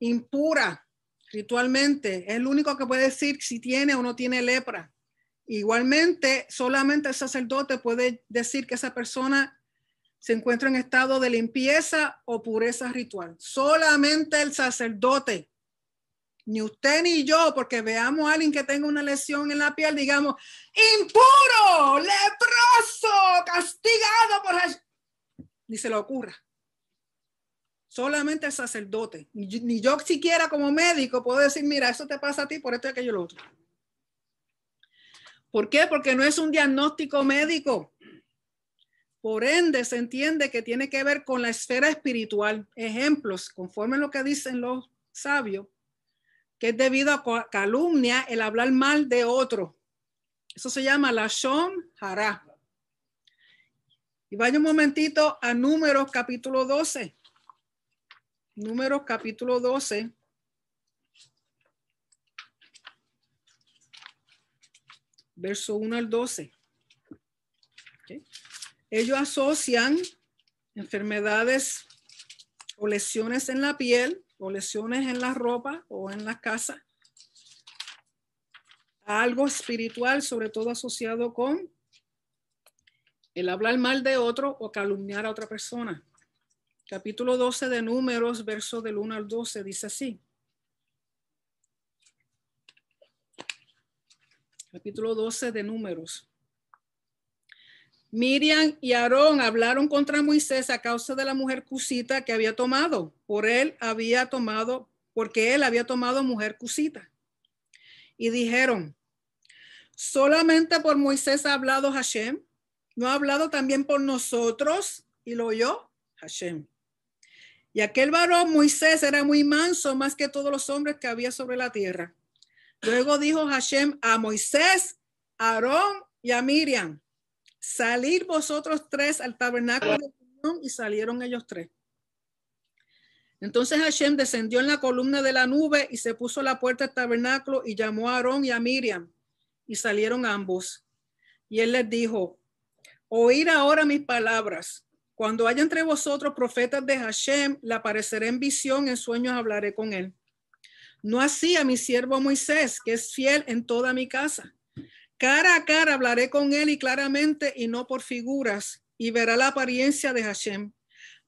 impura ritualmente. Es el único que puede decir si tiene o no tiene lepra. Igualmente, solamente el sacerdote puede decir que esa persona se encuentra en estado de limpieza o pureza ritual. Solamente el sacerdote. Ni usted ni yo, porque veamos a alguien que tenga una lesión en la piel, digamos, impuro, leproso, castigado por... Ni se le ocurra solamente el sacerdote. Ni, yo siquiera como médico puedo decir, mira, eso te pasa a ti por esto y aquello y lo otro. ¿Por qué? Porque no es un diagnóstico médico. Por ende, se entiende que tiene que ver con la esfera espiritual. Ejemplos, conforme lo que dicen los sabios, que es debido a calumnia el hablar mal de otro. Eso se llama la Shon Hará. Y vaya un momentito a Números capítulo 12. Número capítulo 12. Verso 1 al 12. Ellos asocian enfermedades o lesiones en la piel o lesiones en la ropa o en la casa a algo espiritual, sobre todo asociado con el hablar mal de otro o calumniar a otra persona capítulo 12 de Números, verso del 1 al 12, dice así. Capítulo 12 de Números. Miriam y Aarón hablaron contra Moisés a causa de la mujer cusita que había tomado. Por él había tomado, porque él había tomado mujer cusita. Y dijeron, solamente por Moisés ha hablado Hashem, no ha hablado también por nosotros, y lo oyó Hashem. Y aquel varón, Moisés, era muy manso más que todos los hombres que había sobre la tierra. Luego dijo Hashem a Moisés, a Aarón y a Miriam, salid vosotros tres al tabernáculo de y salieron ellos tres. Entonces Hashem descendió en la columna de la nube y se puso la puerta del tabernáculo y llamó a Aarón y a Miriam y salieron ambos. Y él les dijo, oír ahora mis palabras. Cuando haya entre vosotros profetas de Hashem, le apareceré en visión, en sueños hablaré con él. No así a mi siervo Moisés, que es fiel en toda mi casa. Cara a cara hablaré con él y claramente y no por figuras, y verá la apariencia de Hashem.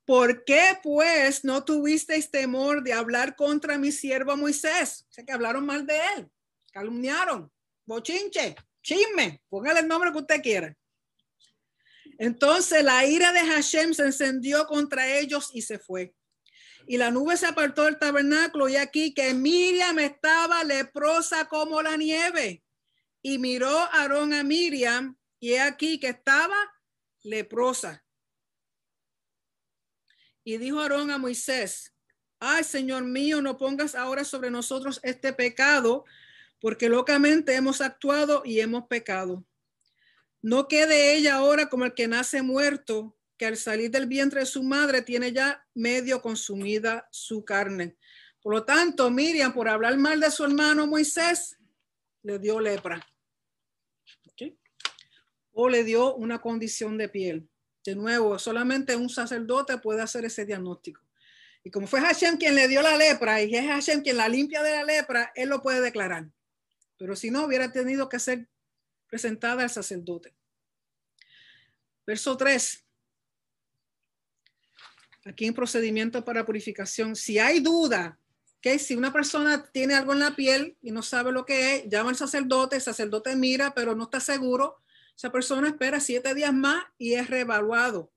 ¿Por qué pues no tuvisteis temor de hablar contra mi siervo Moisés? O que hablaron mal de él, calumniaron, bochinche, chisme, póngale el nombre que usted quiera. Entonces la ira de Hashem se encendió contra ellos y se fue. Y la nube se apartó del tabernáculo y aquí que Miriam estaba leprosa como la nieve. Y miró Aarón a Miriam y aquí que estaba leprosa. Y dijo Aarón a Moisés, ay Señor mío, no pongas ahora sobre nosotros este pecado, porque locamente hemos actuado y hemos pecado. No quede ella ahora como el que nace muerto, que al salir del vientre de su madre tiene ya medio consumida su carne. Por lo tanto, Miriam, por hablar mal de su hermano Moisés, le dio lepra. O le dio una condición de piel. De nuevo, solamente un sacerdote puede hacer ese diagnóstico. Y como fue Hashem quien le dio la lepra y es Hashem quien la limpia de la lepra, él lo puede declarar. Pero si no, hubiera tenido que ser presentada al sacerdote. Verso 3. Aquí en procedimiento para purificación, si hay duda, que si una persona tiene algo en la piel y no sabe lo que es, llama al sacerdote, el sacerdote mira, pero no está seguro, esa persona espera siete días más y es reevaluado.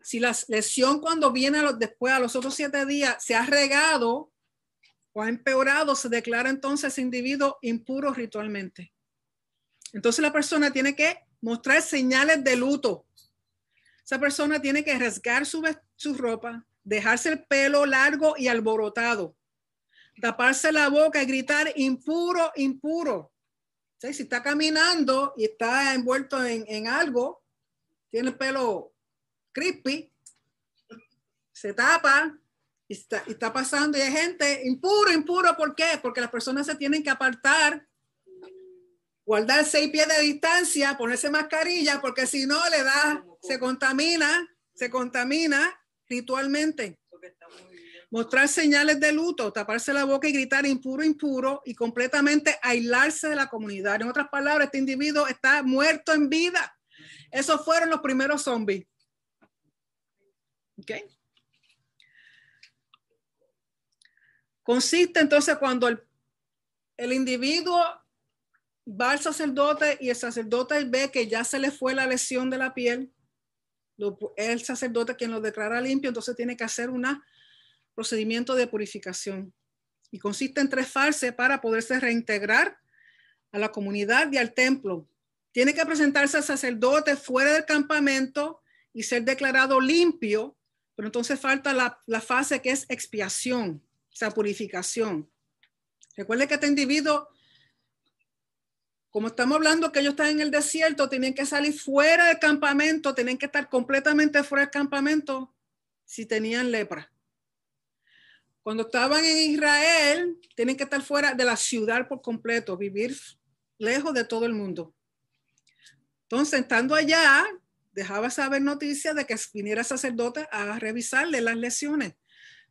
Si la lesión cuando viene después a los otros siete días se ha regado o ha empeorado, se declara entonces individuo impuro ritualmente. Entonces la persona tiene que mostrar señales de luto. Esa persona tiene que rasgar su, su ropa, dejarse el pelo largo y alborotado, taparse la boca y gritar impuro, impuro. Si está caminando y está envuelto en, algo, tiene el pelo crispy, se tapa, y está, y está, pasando y hay gente impuro, impuro, ¿por qué? Porque las personas se tienen que apartar guardar seis pies de distancia, ponerse mascarilla, porque si no le da, se contamina, se contamina ritualmente. Mostrar señales de luto, taparse la boca y gritar impuro, impuro y completamente aislarse de la comunidad. En otras palabras, este individuo está muerto en vida. Esos fueron los primeros zombies. ¿Okay? Consiste entonces cuando el, el individuo va al sacerdote y el sacerdote ve que ya se le fue la lesión de la piel. el sacerdote quien lo declara limpio, entonces tiene que hacer un procedimiento de purificación. Y consiste en tres fases para poderse reintegrar a la comunidad y al templo. Tiene que presentarse al sacerdote fuera del campamento y ser declarado limpio, pero entonces falta la, fase que es expiación, esa purificación. Recuerde que este individuo como estamos hablando que ellos están en el desierto, tenían que salir fuera del campamento, tenían que estar completamente fuera del campamento si tenían lepra. Cuando estaban en Israel, tenían que estar fuera de la ciudad por completo, vivir lejos de todo el mundo. Entonces, estando allá, dejaba saber noticias de que viniera sacerdote a revisarle las lesiones.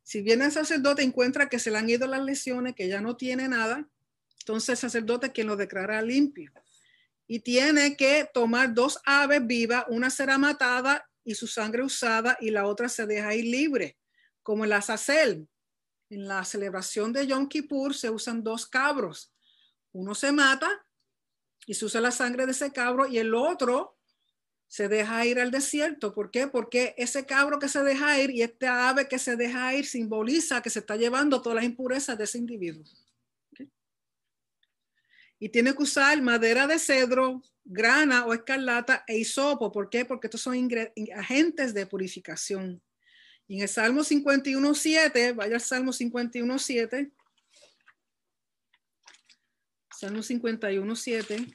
Si viene el sacerdote, encuentra que se le han ido las lesiones, que ya no tiene nada, entonces el sacerdote quien lo declara limpio. Y tiene que tomar dos aves vivas, una será matada y su sangre usada y la otra se deja ir libre, como el azacel. En la celebración de Yom Kippur se usan dos cabros. Uno se mata y se usa la sangre de ese cabro y el otro se deja ir al desierto. ¿Por qué? Porque ese cabro que se deja ir y esta ave que se deja ir simboliza que se está llevando todas las impurezas de ese individuo y tiene que usar madera de cedro, grana o escarlata e hisopo. ¿Por qué? Porque estos son agentes de purificación. Y en el Salmo 51.7, vaya al Salmo 51.7. Salmo 51.7.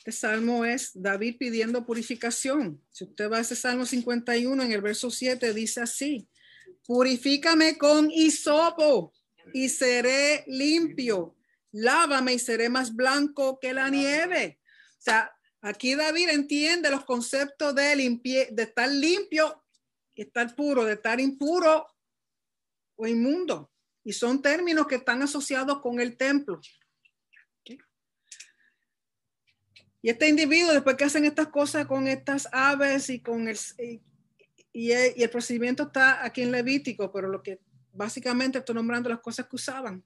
Este salmo es David pidiendo purificación. Si usted va a ese salmo 51, en el verso 7 dice así, purifícame con hisopo y seré limpio, lávame y seré más blanco que la nieve. O sea, aquí David entiende los conceptos de, limpie, de estar limpio y estar puro, de estar impuro o inmundo. Y son términos que están asociados con el templo. Y este individuo, después que hacen estas cosas con estas aves y con el, e, y, el, procedimiento está aquí en Levítico, pero lo que básicamente estoy nombrando las cosas que usaban.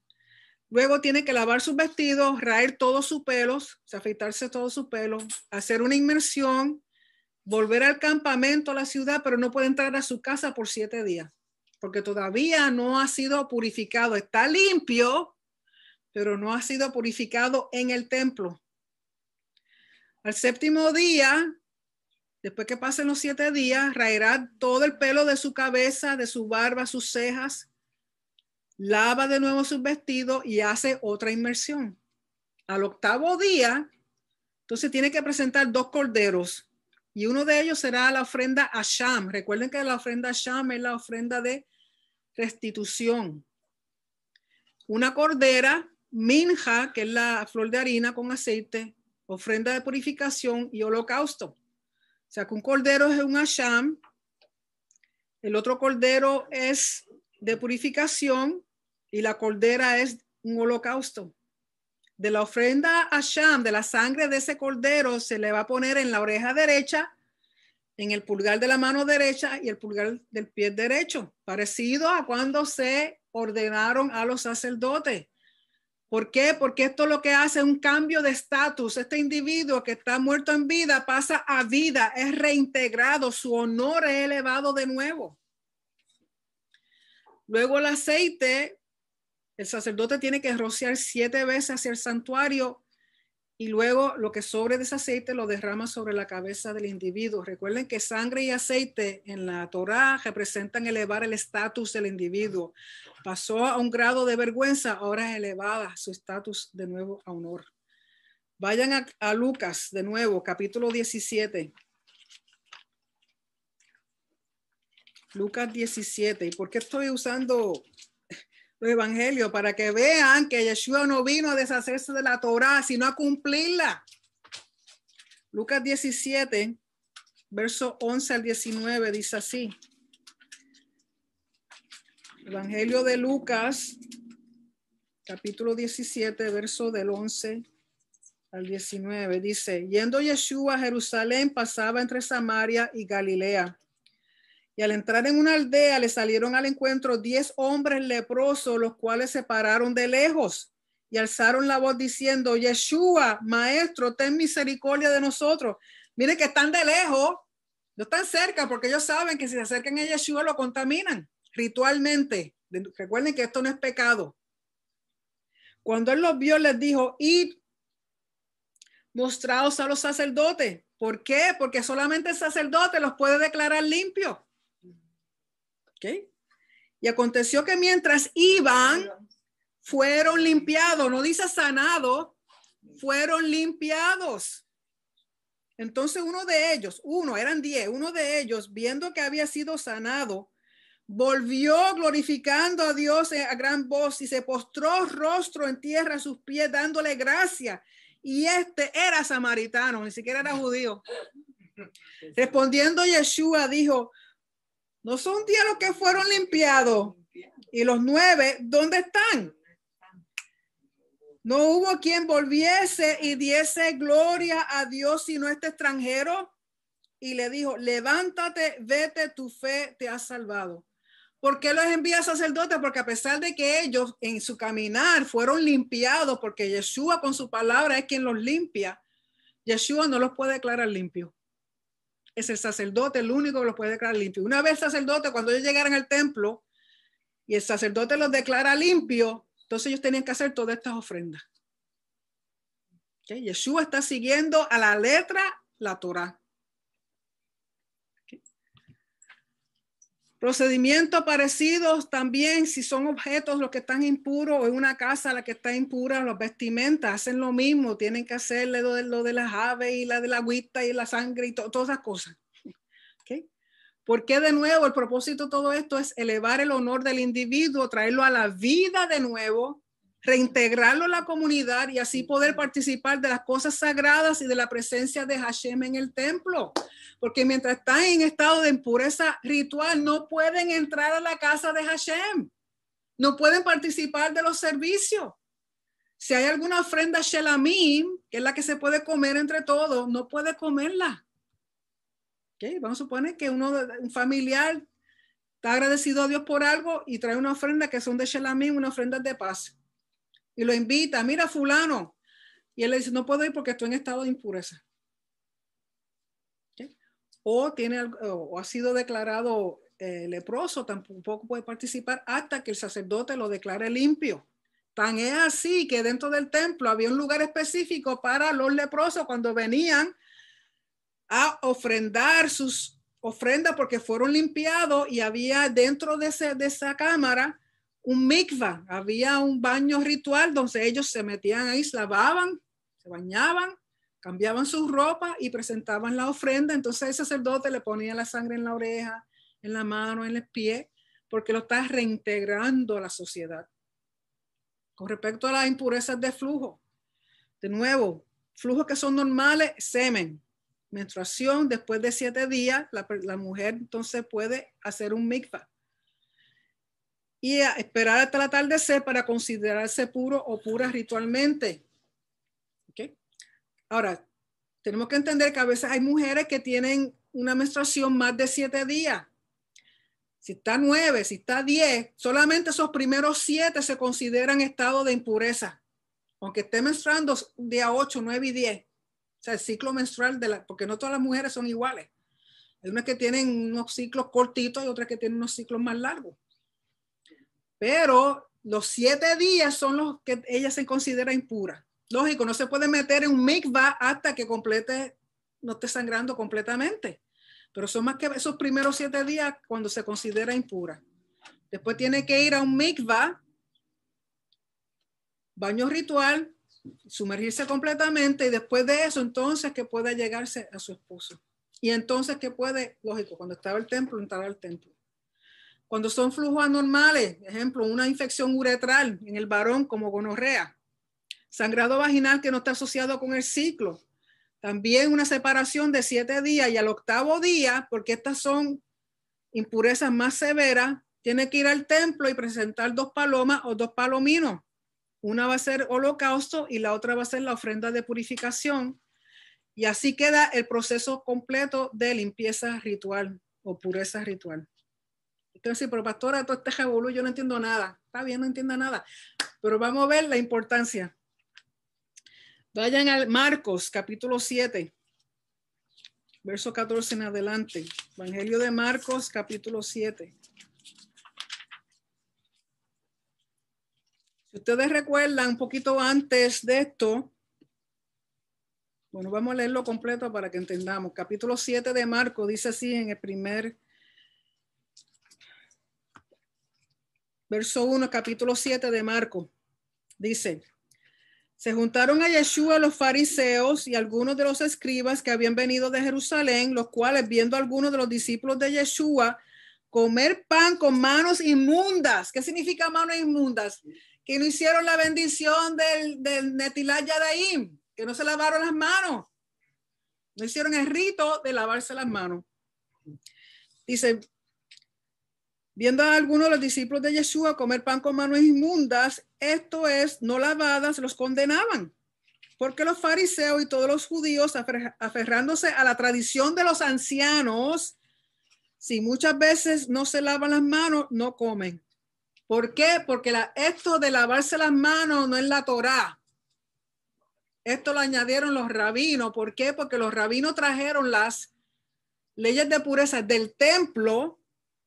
Luego tiene que lavar sus vestidos, raer todos sus pelos, afeitarse todos sus pelos, hacer una inmersión, volver al campamento, a la ciudad, pero no puede entrar a su casa por siete días, porque todavía no ha sido purificado. Está limpio, pero no ha sido purificado en el templo. Al séptimo día, después que pasen los siete días, raerá todo el pelo de su cabeza, de su barba, sus cejas, lava de nuevo sus vestidos y hace otra inmersión. Al octavo día, entonces tiene que presentar dos corderos y uno de ellos será la ofrenda a Sham. Recuerden que la ofrenda a es la ofrenda de restitución. Una cordera, minja, que es la flor de harina con aceite, ofrenda de purificación y holocausto. O sea, que un cordero es un asham, el otro cordero es de purificación y la cordera es un holocausto. De la ofrenda asham, de la sangre de ese cordero, se le va a poner en la oreja derecha, en el pulgar de la mano derecha y el pulgar del pie derecho, parecido a cuando se ordenaron a los sacerdotes. ¿Por qué? Porque esto lo que hace es un cambio de estatus. Este individuo que está muerto en vida pasa a vida, es reintegrado, su honor es elevado de nuevo. Luego el aceite, el sacerdote tiene que rociar siete veces hacia el santuario y luego lo que sobre de ese aceite lo derrama sobre la cabeza del individuo. Recuerden que sangre y aceite en la Torá representan elevar el estatus del individuo. Pasó a un grado de vergüenza, ahora es elevada su estatus de nuevo a honor. Vayan a, a Lucas de nuevo, capítulo 17. Lucas 17. ¿Y por qué estoy usando evangelio para que vean que Yeshua no vino a deshacerse de la Torá, sino a cumplirla. Lucas 17, verso 11 al 19 dice así. Evangelio de Lucas, capítulo 17, verso del 11 al 19, dice, yendo Yeshua a Jerusalén, pasaba entre Samaria y Galilea. Y al entrar en una aldea le salieron al encuentro diez hombres leprosos, los cuales se pararon de lejos y alzaron la voz diciendo, Yeshua, maestro, ten misericordia de nosotros. Miren que están de lejos, no están cerca, porque ellos saben que si se acercan a Yeshua lo contaminan ritualmente. Recuerden que esto no es pecado. Cuando él los vio, les dijo, id, mostraos a los sacerdotes. ¿Por qué? Porque solamente el sacerdote los puede declarar limpios. Y aconteció que mientras iban, fueron limpiados, no dice sanado, fueron limpiados. Entonces uno de ellos, uno, eran diez, uno de ellos, viendo que había sido sanado, volvió glorificando a Dios a gran voz y se postró rostro en tierra a sus pies dándole gracia. Y este era samaritano, ni siquiera era judío. [LAUGHS] Respondiendo Yeshua dijo, no son diez los que fueron limpiados. Y los nueve, ¿dónde están? No hubo quien volviese y diese gloria a Dios sino este extranjero. Y le dijo, levántate, vete, tu fe te ha salvado. ¿Por qué los envía sacerdotes? Porque a pesar de que ellos en su caminar fueron limpiados, porque Yeshua con su palabra es quien los limpia, Yeshua no los puede declarar limpios es el sacerdote el único que los puede declarar limpios. Una vez el sacerdote, cuando ellos llegaran al templo y el sacerdote los declara limpios, entonces ellos tenían que hacer todas estas ofrendas. ¿Okay? Yeshua está siguiendo a la letra la Torah. Procedimientos parecidos también, si son objetos los que están impuros o en una casa la que está impura, los vestimentas hacen lo mismo, tienen que hacerle lo de, las aves y la de la agüita y la sangre y todas esas cosas. ¿Okay? Porque de nuevo el propósito de todo esto es elevar el honor del individuo, traerlo a la vida de nuevo reintegrarlo a la comunidad y así poder participar de las cosas sagradas y de la presencia de Hashem en el templo. Porque mientras están en estado de impureza ritual, no pueden entrar a la casa de Hashem, no pueden participar de los servicios. Si hay alguna ofrenda Shelamim, que es la que se puede comer entre todos, no puede comerla. Vamos a suponer que uno, un familiar está agradecido a Dios por algo y trae una ofrenda que son de Shelamim, una ofrenda de paz y lo invita, mira fulano. Y él le dice, no puedo ir porque estoy en estado de impureza. O, tiene, o ha sido declarado eh, leproso, tampoco puede participar hasta que el sacerdote lo declare limpio. Tan es así que dentro del templo había un lugar específico para los leprosos cuando venían a ofrendar sus ofrendas porque fueron limpiados y había dentro de esa cámara un mikva, había un baño ritual donde ellos se metían ahí, se lavaban, se bañaban, cambiaban su ropa y presentaban la ofrenda. Entonces el sacerdote le ponía la sangre en la oreja, en la mano, en el pie, porque lo está reintegrando a la sociedad. Con respecto a las impurezas de flujo, de nuevo, flujos que son normales, semen, menstruación, después de siete días, la, mujer entonces puede hacer un mikvah y esperar hasta la tarde ser para considerarse puro o pura ritualmente. Ahora, tenemos que entender que a veces hay mujeres que tienen una menstruación más de siete días. Si está nueve, si está diez, solamente esos primeros siete se consideran estado de impureza, aunque esté menstruando día ocho, nueve y diez. O sea, el ciclo menstrual de la, porque no todas las mujeres son iguales. Hay unas que tienen unos ciclos cortitos y otras que tienen unos ciclos más largos. Pero los siete días son los que ella se considera impura. Lógico, no se puede meter en un mikvah hasta que complete, no esté sangrando completamente. Pero son más que esos primeros siete días cuando se considera impura. Después tiene que ir a un mikvah, baño ritual, sumergirse completamente y después de eso entonces que pueda llegarse a su esposo. Y entonces que puede, lógico, cuando estaba el templo, entrar al templo. Cuando son flujos anormales, ejemplo, una infección uretral en el varón como gonorrea, sangrado vaginal que no está asociado con el ciclo, también una separación de siete días y al octavo día, porque estas son impurezas más severas, tiene que ir al templo y presentar dos palomas o dos palominos. Una va a ser holocausto y la otra va a ser la ofrenda de purificación. Y así queda el proceso completo de limpieza ritual o pureza ritual. Entonces pero pastora, todo este jabulú, yo no entiendo nada. Está bien, no entienda nada. Pero vamos a ver la importancia. Vayan al Marcos, capítulo 7, verso 14 en adelante. Evangelio de Marcos, capítulo 7. Si ustedes recuerdan, un poquito antes de esto, bueno, vamos a leerlo completo para que entendamos. Capítulo 7 de Marcos dice así en el primer verso 1, capítulo 7 de Marco. Dice, se juntaron a Yeshua los fariseos y algunos de los escribas que habían venido de Jerusalén, los cuales viendo a algunos de los discípulos de Yeshua comer pan con manos inmundas. ¿Qué significa manos inmundas? Que no hicieron la bendición del, del Netilá Yadaim, que no se lavaron las manos. No hicieron el rito de lavarse las manos. Dice, viendo a algunos de los discípulos de Yeshua comer pan con manos inmundas, esto es, no lavadas, los condenaban. Porque los fariseos y todos los judíos, aferrándose a la tradición de los ancianos, si muchas veces no se lavan las manos, no comen. ¿Por qué? Porque la, esto de lavarse las manos no es la Torá. Esto lo añadieron los rabinos. ¿Por qué? Porque los rabinos trajeron las leyes de pureza del templo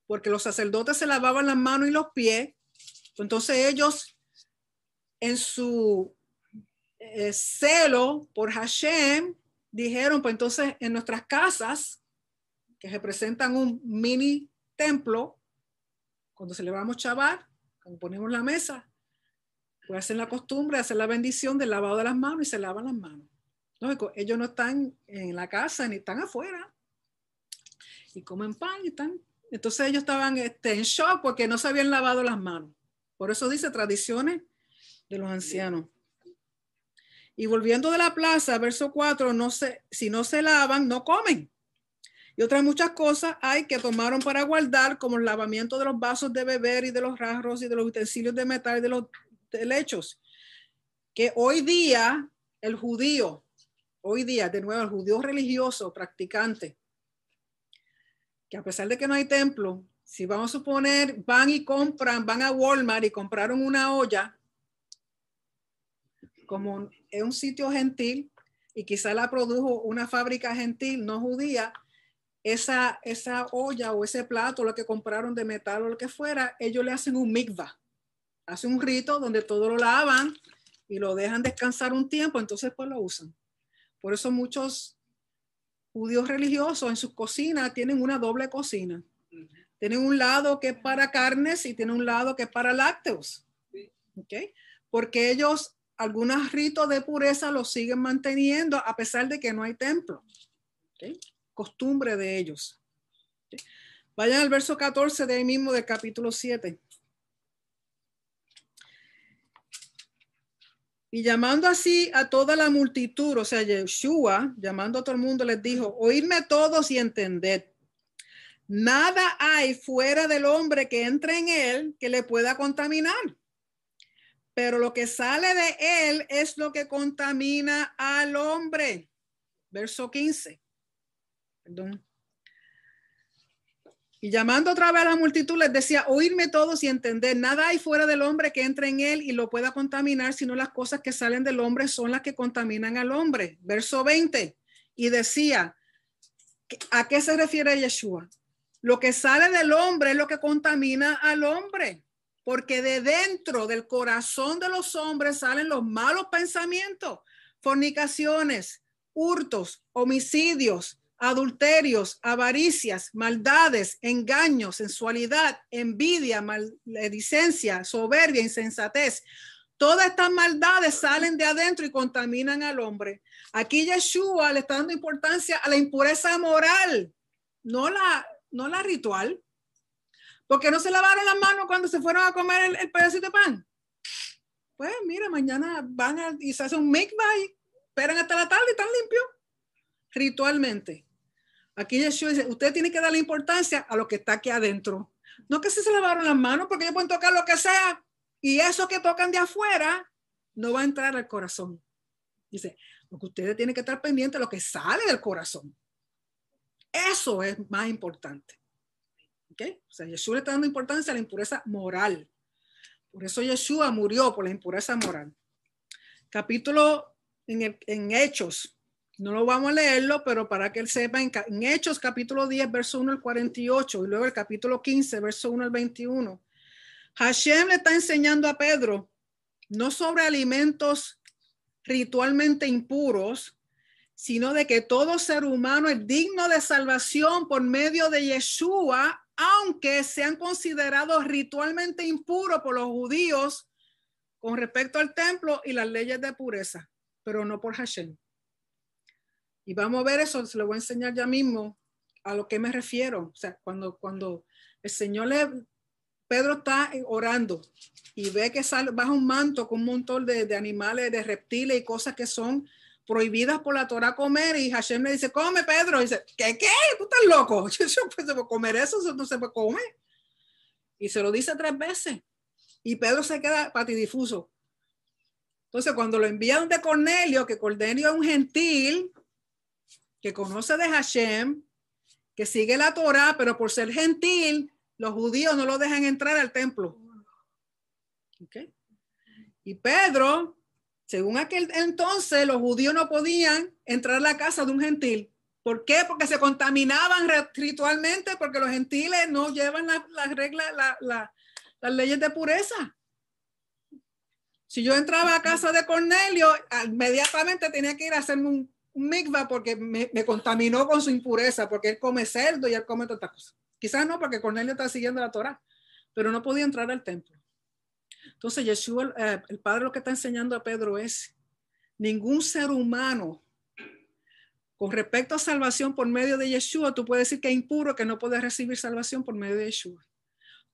porque los sacerdotes se lavaban las manos y los pies, entonces ellos en su eh, celo por Hashem dijeron, pues entonces en nuestras casas, que representan un mini templo, cuando celebramos Chabar, cuando ponemos la mesa, pues hacen la costumbre de hacer la bendición del lavado de las manos y se lavan las manos. Lógico, ellos no están en la casa ni están afuera y comen pan y están entonces ellos estaban este, en shock porque no se habían lavado las manos. Por eso dice tradiciones de los ancianos. Y volviendo de la plaza, verso 4, no se, si no se lavan, no comen. Y otras muchas cosas hay que tomaron para guardar, como el lavamiento de los vasos de beber y de los rasros y de los utensilios de metal y de los lechos. Que hoy día el judío, hoy día de nuevo el judío religioso practicante, que a pesar de que no hay templo, si vamos a suponer, van y compran, van a Walmart y compraron una olla, como es un sitio gentil y quizá la produjo una fábrica gentil no judía, esa, esa olla o ese plato, lo que compraron de metal o lo que fuera, ellos le hacen un mikvah, hacen un rito donde todo lo lavan y lo dejan descansar un tiempo, entonces pues lo usan. Por eso muchos judíos religiosos en sus cocinas tienen una doble cocina. Tienen un lado que es para carnes y tienen un lado que es para lácteos. Porque ellos algunos ritos de pureza los siguen manteniendo a pesar de que no hay templo. Costumbre de ellos. Vayan al verso 14 de ahí mismo del capítulo 7. Y llamando así a toda la multitud, o sea, Yeshua, llamando a todo el mundo, les dijo, oídme todos y entended. Nada hay fuera del hombre que entre en él que le pueda contaminar. Pero lo que sale de él es lo que contamina al hombre. Verso 15. Perdón. Y llamando otra vez a la multitud, les decía, oírme todos y entender, nada hay fuera del hombre que entre en él y lo pueda contaminar, sino las cosas que salen del hombre son las que contaminan al hombre. Verso 20. Y decía, ¿a qué se refiere Yeshua? Lo que sale del hombre es lo que contamina al hombre, porque de dentro del corazón de los hombres salen los malos pensamientos, fornicaciones, hurtos, homicidios, adulterios, avaricias, maldades, engaños, sensualidad, envidia, maledicencia, soberbia, insensatez. Todas estas maldades salen de adentro y contaminan al hombre. Aquí Yeshua le está dando importancia a la impureza moral, no la, no la ritual. Porque no se lavaron las manos cuando se fueron a comer el, pedacito de pan. Pues mira, mañana van y se hace un make y esperan hasta la tarde y están limpios ritualmente. Aquí Yeshua dice, usted tiene que darle importancia a lo que está aquí adentro. No que se se lavaron las manos, porque ellos pueden tocar lo que sea. Y eso que tocan de afuera no va a entrar al corazón. Dice, lo que ustedes tienen que estar pendientes de lo que sale del corazón. Eso es más importante. ¿Ok? O sea, Yeshua le está dando importancia a la impureza moral. Por eso Yeshua murió por la impureza moral. Capítulo en, en Hechos, no lo vamos a leerlo, pero para que él sepa, en, Hechos capítulo 10, verso 1 al 48, y luego el capítulo 15, verso 1 al 21, Hashem le está enseñando a Pedro, no sobre alimentos ritualmente impuros, sino de que todo ser humano es digno de salvación por medio de Yeshua, aunque sean considerados ritualmente impuros por los judíos con respecto al templo y las leyes de pureza, pero no por Hashem. Y vamos a ver eso, se lo voy a enseñar ya mismo a lo que me refiero. O sea, cuando, cuando el Señor le, Pedro está orando y ve que sale, baja un manto con un montón de, de animales, de reptiles y cosas que son prohibidas por la Torah comer y Hashem le dice, come Pedro. dice, ¿qué, qué? ¿Tú estás loco? [LAUGHS] Yo, yo pues, comer eso, eso no se puede comer. Y se lo dice tres veces. Y Pedro se queda patidifuso. Entonces, cuando lo envían de Cornelio, que Cornelio es un gentil, que conoce de Hashem, que sigue la Torah, pero por ser gentil, los judíos no lo dejan entrar al templo. Y Pedro, según aquel entonces, los judíos no podían entrar a la casa de un gentil. ¿Por qué? Porque se contaminaban ritualmente, porque los gentiles no llevan las reglas, las leyes de pureza. Si yo entraba a casa de Cornelio, inmediatamente tenía que ir a hacerme un Micva porque me, contaminó con su impureza, porque él come cerdo y él come tantas cosas. Quizás no, porque Cornelio está siguiendo la Torah, pero no podía entrar al templo. Entonces, Yeshua, eh, el padre lo que está enseñando a Pedro es, ningún ser humano con respecto a salvación por medio de Yeshua, tú puedes decir que es impuro, que no puedes recibir salvación por medio de Yeshua.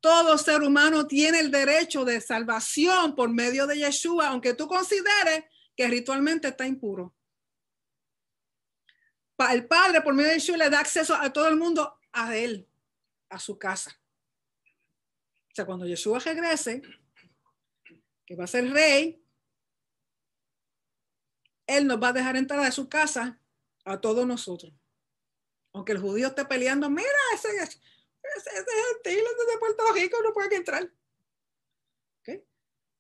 Todo ser humano tiene el derecho de salvación por medio de Yeshua, aunque tú consideres que ritualmente está impuro el Padre, por medio de Yeshua, le da acceso a todo el mundo, a él, a su casa. O sea, cuando Yeshua regrese, que va a ser rey, él nos va a dejar entrar a su casa a todos nosotros. Aunque el judío esté peleando, mira, ese, gentil de Puerto Rico no puede entrar. ¿Okay?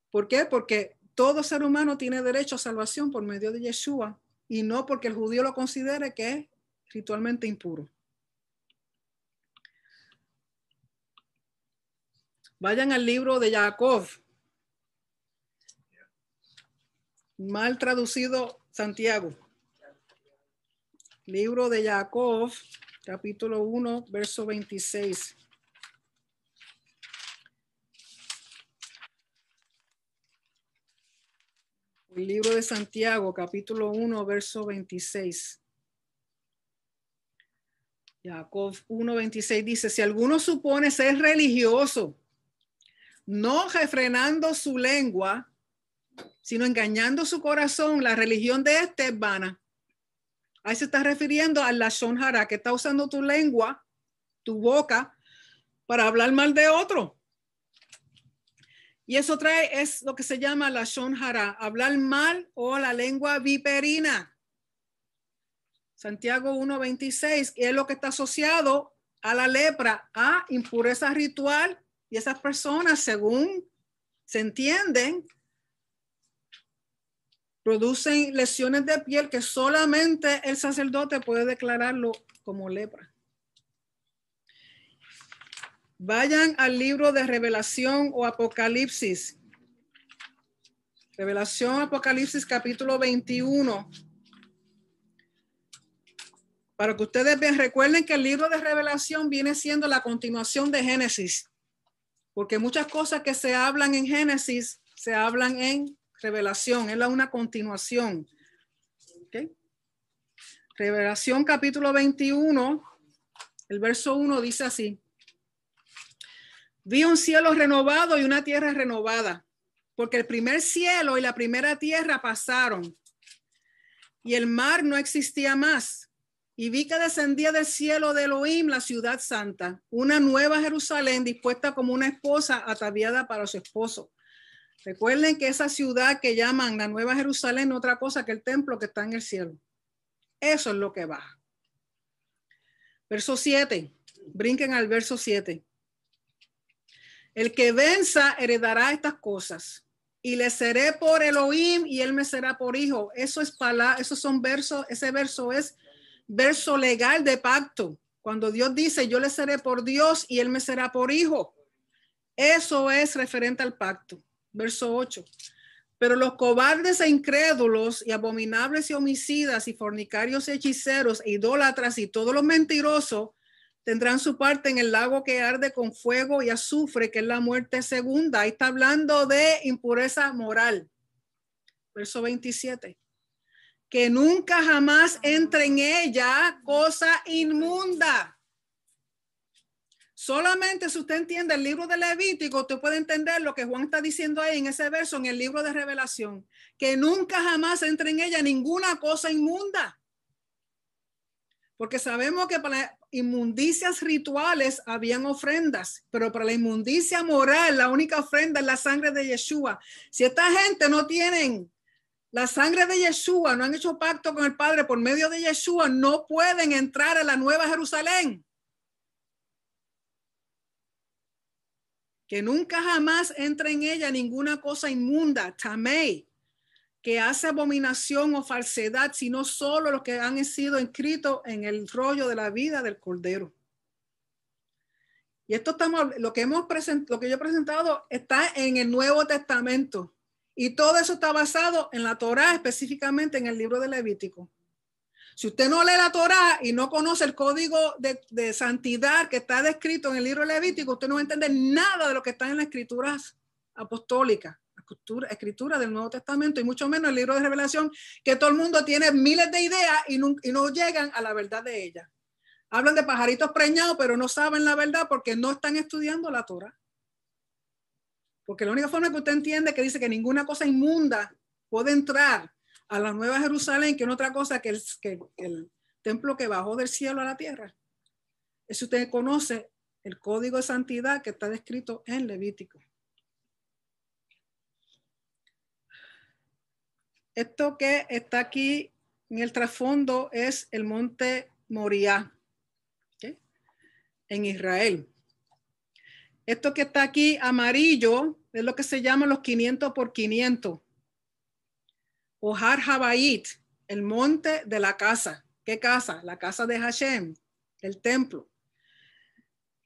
¿Por qué? Porque todo ser humano tiene derecho a salvación por medio de Yeshua y no porque el judío lo considere que es ritualmente impuro. Vayan al libro de Jacob, mal traducido Santiago. Libro de Jacob, capítulo 1, verso 26. El libro de Santiago, capítulo 1, verso 26. Jacob 1, 26 dice, si alguno supone ser religioso, no refrenando su lengua, sino engañando su corazón, la religión de este es vana. Ahí se está refiriendo a la Shonjara, que está usando tu lengua, tu boca, para hablar mal de otro. Y eso trae, es lo que se llama la shonjara, hablar mal o la lengua viperina. Santiago 1.26, que es lo que está asociado a la lepra, a impureza ritual. Y esas personas, según se entienden, producen lesiones de piel que solamente el sacerdote puede declararlo como lepra. Vayan al libro de Revelación o Apocalipsis. Revelación, Apocalipsis, capítulo 21. Para que ustedes vean, recuerden que el libro de Revelación viene siendo la continuación de Génesis, porque muchas cosas que se hablan en Génesis se hablan en Revelación, es una continuación. Revelación capítulo 21, el verso 1 dice así. Vi un cielo renovado y una tierra renovada, porque el primer cielo y la primera tierra pasaron y el mar no existía más. Y vi que descendía del cielo de Elohim la ciudad santa, una nueva Jerusalén dispuesta como una esposa ataviada para su esposo. Recuerden que esa ciudad que llaman la Nueva Jerusalén no otra cosa que el templo que está en el cielo. Eso es lo que va. Verso 7. Brinquen al verso 7. El que venza heredará estas cosas y le seré por Elohim y él me será por hijo. Eso es para, esos son versos, ese verso es verso legal de pacto. Cuando Dios dice, yo le seré por Dios y él me será por hijo. Eso es referente al pacto. Verso 8. Pero los cobardes e incrédulos y abominables y homicidas y fornicarios y hechiceros e idólatras y todos los mentirosos Tendrán su parte en el lago que arde con fuego y azufre, que es la muerte segunda. Ahí está hablando de impureza moral. Verso 27. Que nunca jamás entre en ella cosa inmunda. Solamente si usted entiende el libro de Levítico, usted puede entender lo que Juan está diciendo ahí en ese verso, en el libro de Revelación, que nunca jamás entre en ella ninguna cosa inmunda. Porque sabemos que para, inmundicias rituales habían ofrendas, pero para la inmundicia moral la única ofrenda es la sangre de Yeshua. Si esta gente no tienen la sangre de Yeshua, no han hecho pacto con el Padre por medio de Yeshua, no pueden entrar a la nueva Jerusalén. Que nunca jamás entre en ella ninguna cosa inmunda, tamei que hace abominación o falsedad, sino solo los que han sido inscritos en el rollo de la vida del Cordero. Y esto estamos, lo que hemos presentado, lo que yo he presentado está en el Nuevo Testamento. Y todo eso está basado en la Torá, específicamente en el libro de Levítico. Si usted no lee la Torá y no conoce el código de, santidad que está descrito en el libro de Levítico, usted no va a entender nada de lo que está en las escrituras apostólicas escritura, del Nuevo Testamento y mucho menos el libro de revelación, que todo el mundo tiene miles de ideas y no, llegan a la verdad de ellas. Hablan de pajaritos preñados, pero no saben la verdad porque no están estudiando la Torah. Porque la única forma que usted entiende que dice que ninguna cosa inmunda puede entrar a la Nueva Jerusalén, que es otra cosa que el, que el templo que bajó del cielo a la tierra. Es usted conoce el código de santidad que está descrito en Levítico. Esto que está aquí en el trasfondo es el monte Moriah en Israel. Esto que está aquí amarillo es lo que se llama los 500 por 500. Ohar Har el monte de la casa. ¿Qué casa? La casa de Hashem, el templo.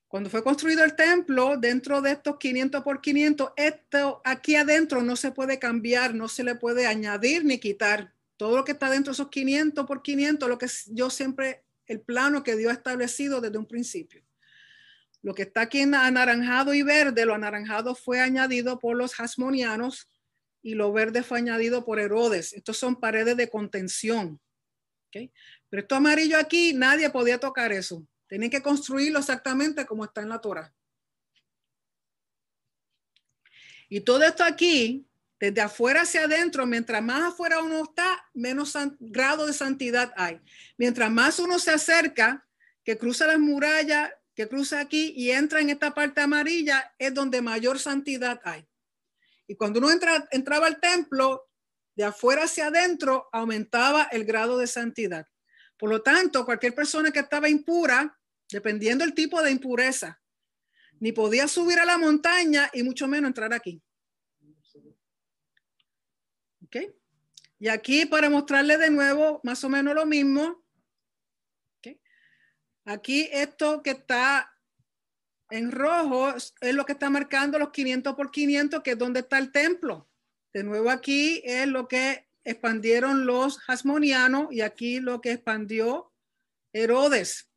Cuando fue construido el templo, dentro de estos 500 por 500, esto aquí adentro no se puede cambiar, no se le puede añadir ni quitar. Todo lo que está dentro de esos 500 por 500, lo que yo siempre, el plano que Dios ha establecido desde un principio. Lo que está aquí en anaranjado y verde, lo anaranjado fue añadido por los hasmonianos y lo verde fue añadido por Herodes. Estos son paredes de contención. Pero esto amarillo aquí, nadie podía tocar eso. Tienen que construirlo exactamente como está en la Torah. Y todo esto aquí, desde afuera hacia adentro, mientras más afuera uno está, menos grado de santidad hay. Mientras más uno se acerca, que cruza las murallas, que cruza aquí y entra en esta parte amarilla, es donde mayor santidad hay. Y cuando uno entraba al templo, de afuera hacia adentro aumentaba el grado de santidad. Por lo tanto, cualquier persona que estaba impura, dependiendo del tipo de impureza, ni podía subir a la montaña y mucho menos entrar aquí. Y aquí para mostrarle de nuevo más o menos lo mismo. Aquí esto que está en rojo es lo que está marcando los 500 por 500, que es donde está el templo. De nuevo aquí es lo que expandieron los jasmonianos y aquí lo que expandió Herodes.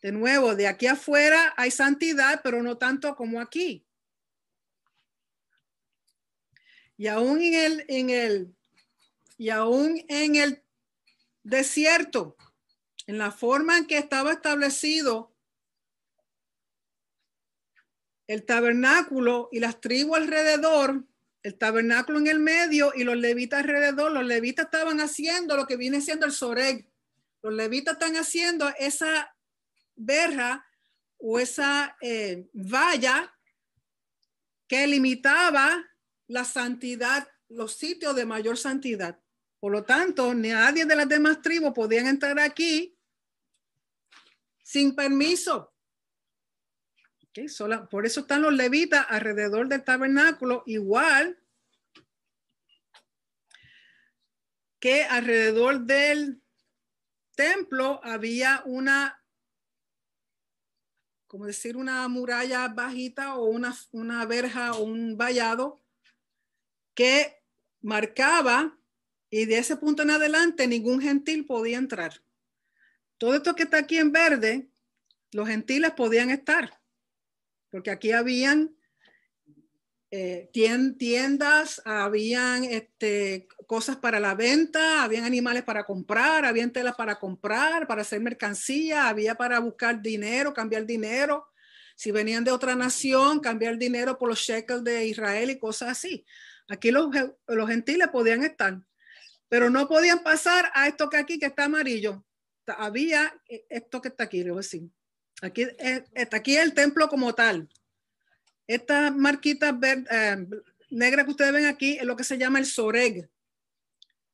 De nuevo, de aquí afuera hay santidad, pero no tanto como aquí. Y aún en el, en el, y aún en el desierto, en la forma en que estaba establecido el tabernáculo y las tribus alrededor, el tabernáculo en el medio y los levitas alrededor. Los levitas estaban haciendo lo que viene siendo el soreg. Los levitas están haciendo esa verja o esa eh, valla que limitaba la santidad, los sitios de mayor santidad. Por lo tanto, nadie de las demás tribus podían entrar aquí sin permiso por eso están los levitas alrededor del tabernáculo, igual que alrededor del templo había una, como decir, una muralla bajita o una verja o un vallado que marcaba y de ese punto en adelante ningún gentil podía entrar. Todo esto que está aquí en verde, los gentiles podían estar porque aquí habían eh, tiendas, habían este, cosas para la venta, habían animales para comprar, habían telas para comprar, para hacer mercancía, había para buscar dinero, cambiar dinero. Si venían de otra nación, cambiar dinero por los shekels de Israel y cosas así. Aquí los, los gentiles podían estar, pero no podían pasar a esto que aquí, que está amarillo. Había eh, esto que está aquí, le voy a decir. Aquí, eh, está aquí el templo como tal. Esta marquita eh, negra que ustedes ven aquí es lo que se llama el soreg.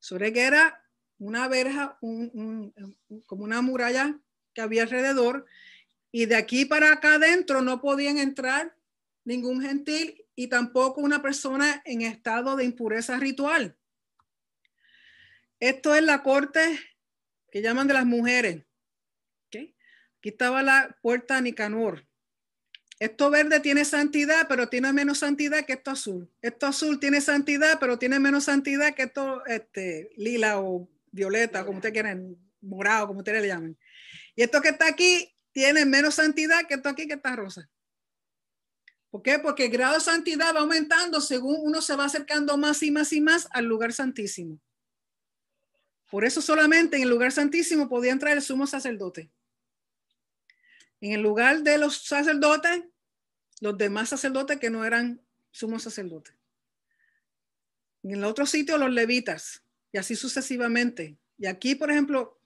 Soreg era una verja, como una muralla que había alrededor, y de aquí para acá adentro no podían entrar ningún gentil y tampoco una persona en estado de impureza ritual. Esto es la corte que llaman de las mujeres. Aquí estaba la puerta a Nicanor. Esto verde tiene santidad, pero tiene menos santidad que esto azul. Esto azul tiene santidad, pero tiene menos santidad que esto este, lila o violeta, como ustedes quieran, morado, como ustedes le llamen. Y esto que está aquí tiene menos santidad que esto aquí que está rosa. ¿Por qué? Porque el grado de santidad va aumentando según uno se va acercando más y más y más al lugar santísimo. Por eso solamente en el lugar santísimo podía entrar el sumo sacerdote. En el lugar de los sacerdotes, los demás sacerdotes que no eran sumos sacerdotes. En el otro sitio, los levitas, y así sucesivamente. Y aquí, por ejemplo,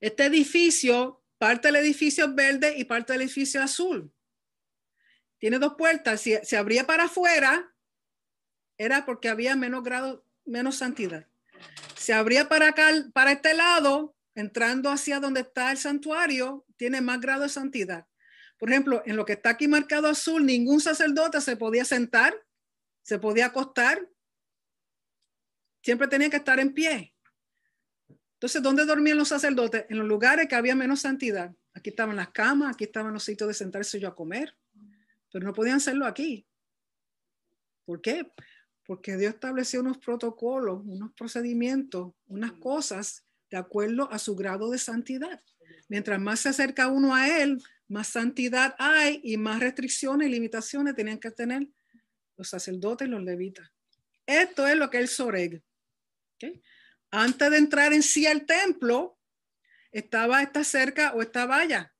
este edificio, parte del edificio es verde y parte del edificio es azul. Tiene dos puertas. Si se abría para afuera, era porque había menos grado, menos santidad. Se abría para acá, para este lado, entrando hacia donde está el santuario, tiene más grado de santidad. Por ejemplo, en lo que está aquí marcado azul, ningún sacerdote se podía sentar, se podía acostar, siempre tenía que estar en pie. Entonces, ¿dónde dormían los sacerdotes? En los lugares que había menos santidad. Aquí estaban las camas, aquí estaban los sitios de sentarse yo a comer, pero no podían hacerlo aquí. ¿Por qué? Porque Dios estableció unos protocolos, unos procedimientos, unas mm. cosas acuerdo a su grado de santidad. Mientras más se acerca uno a Él, más santidad hay y más restricciones y limitaciones tenían que tener los sacerdotes y los levitas. Esto es lo que es el Soreg. Antes de entrar en sí al templo, estaba esta cerca o esta valla.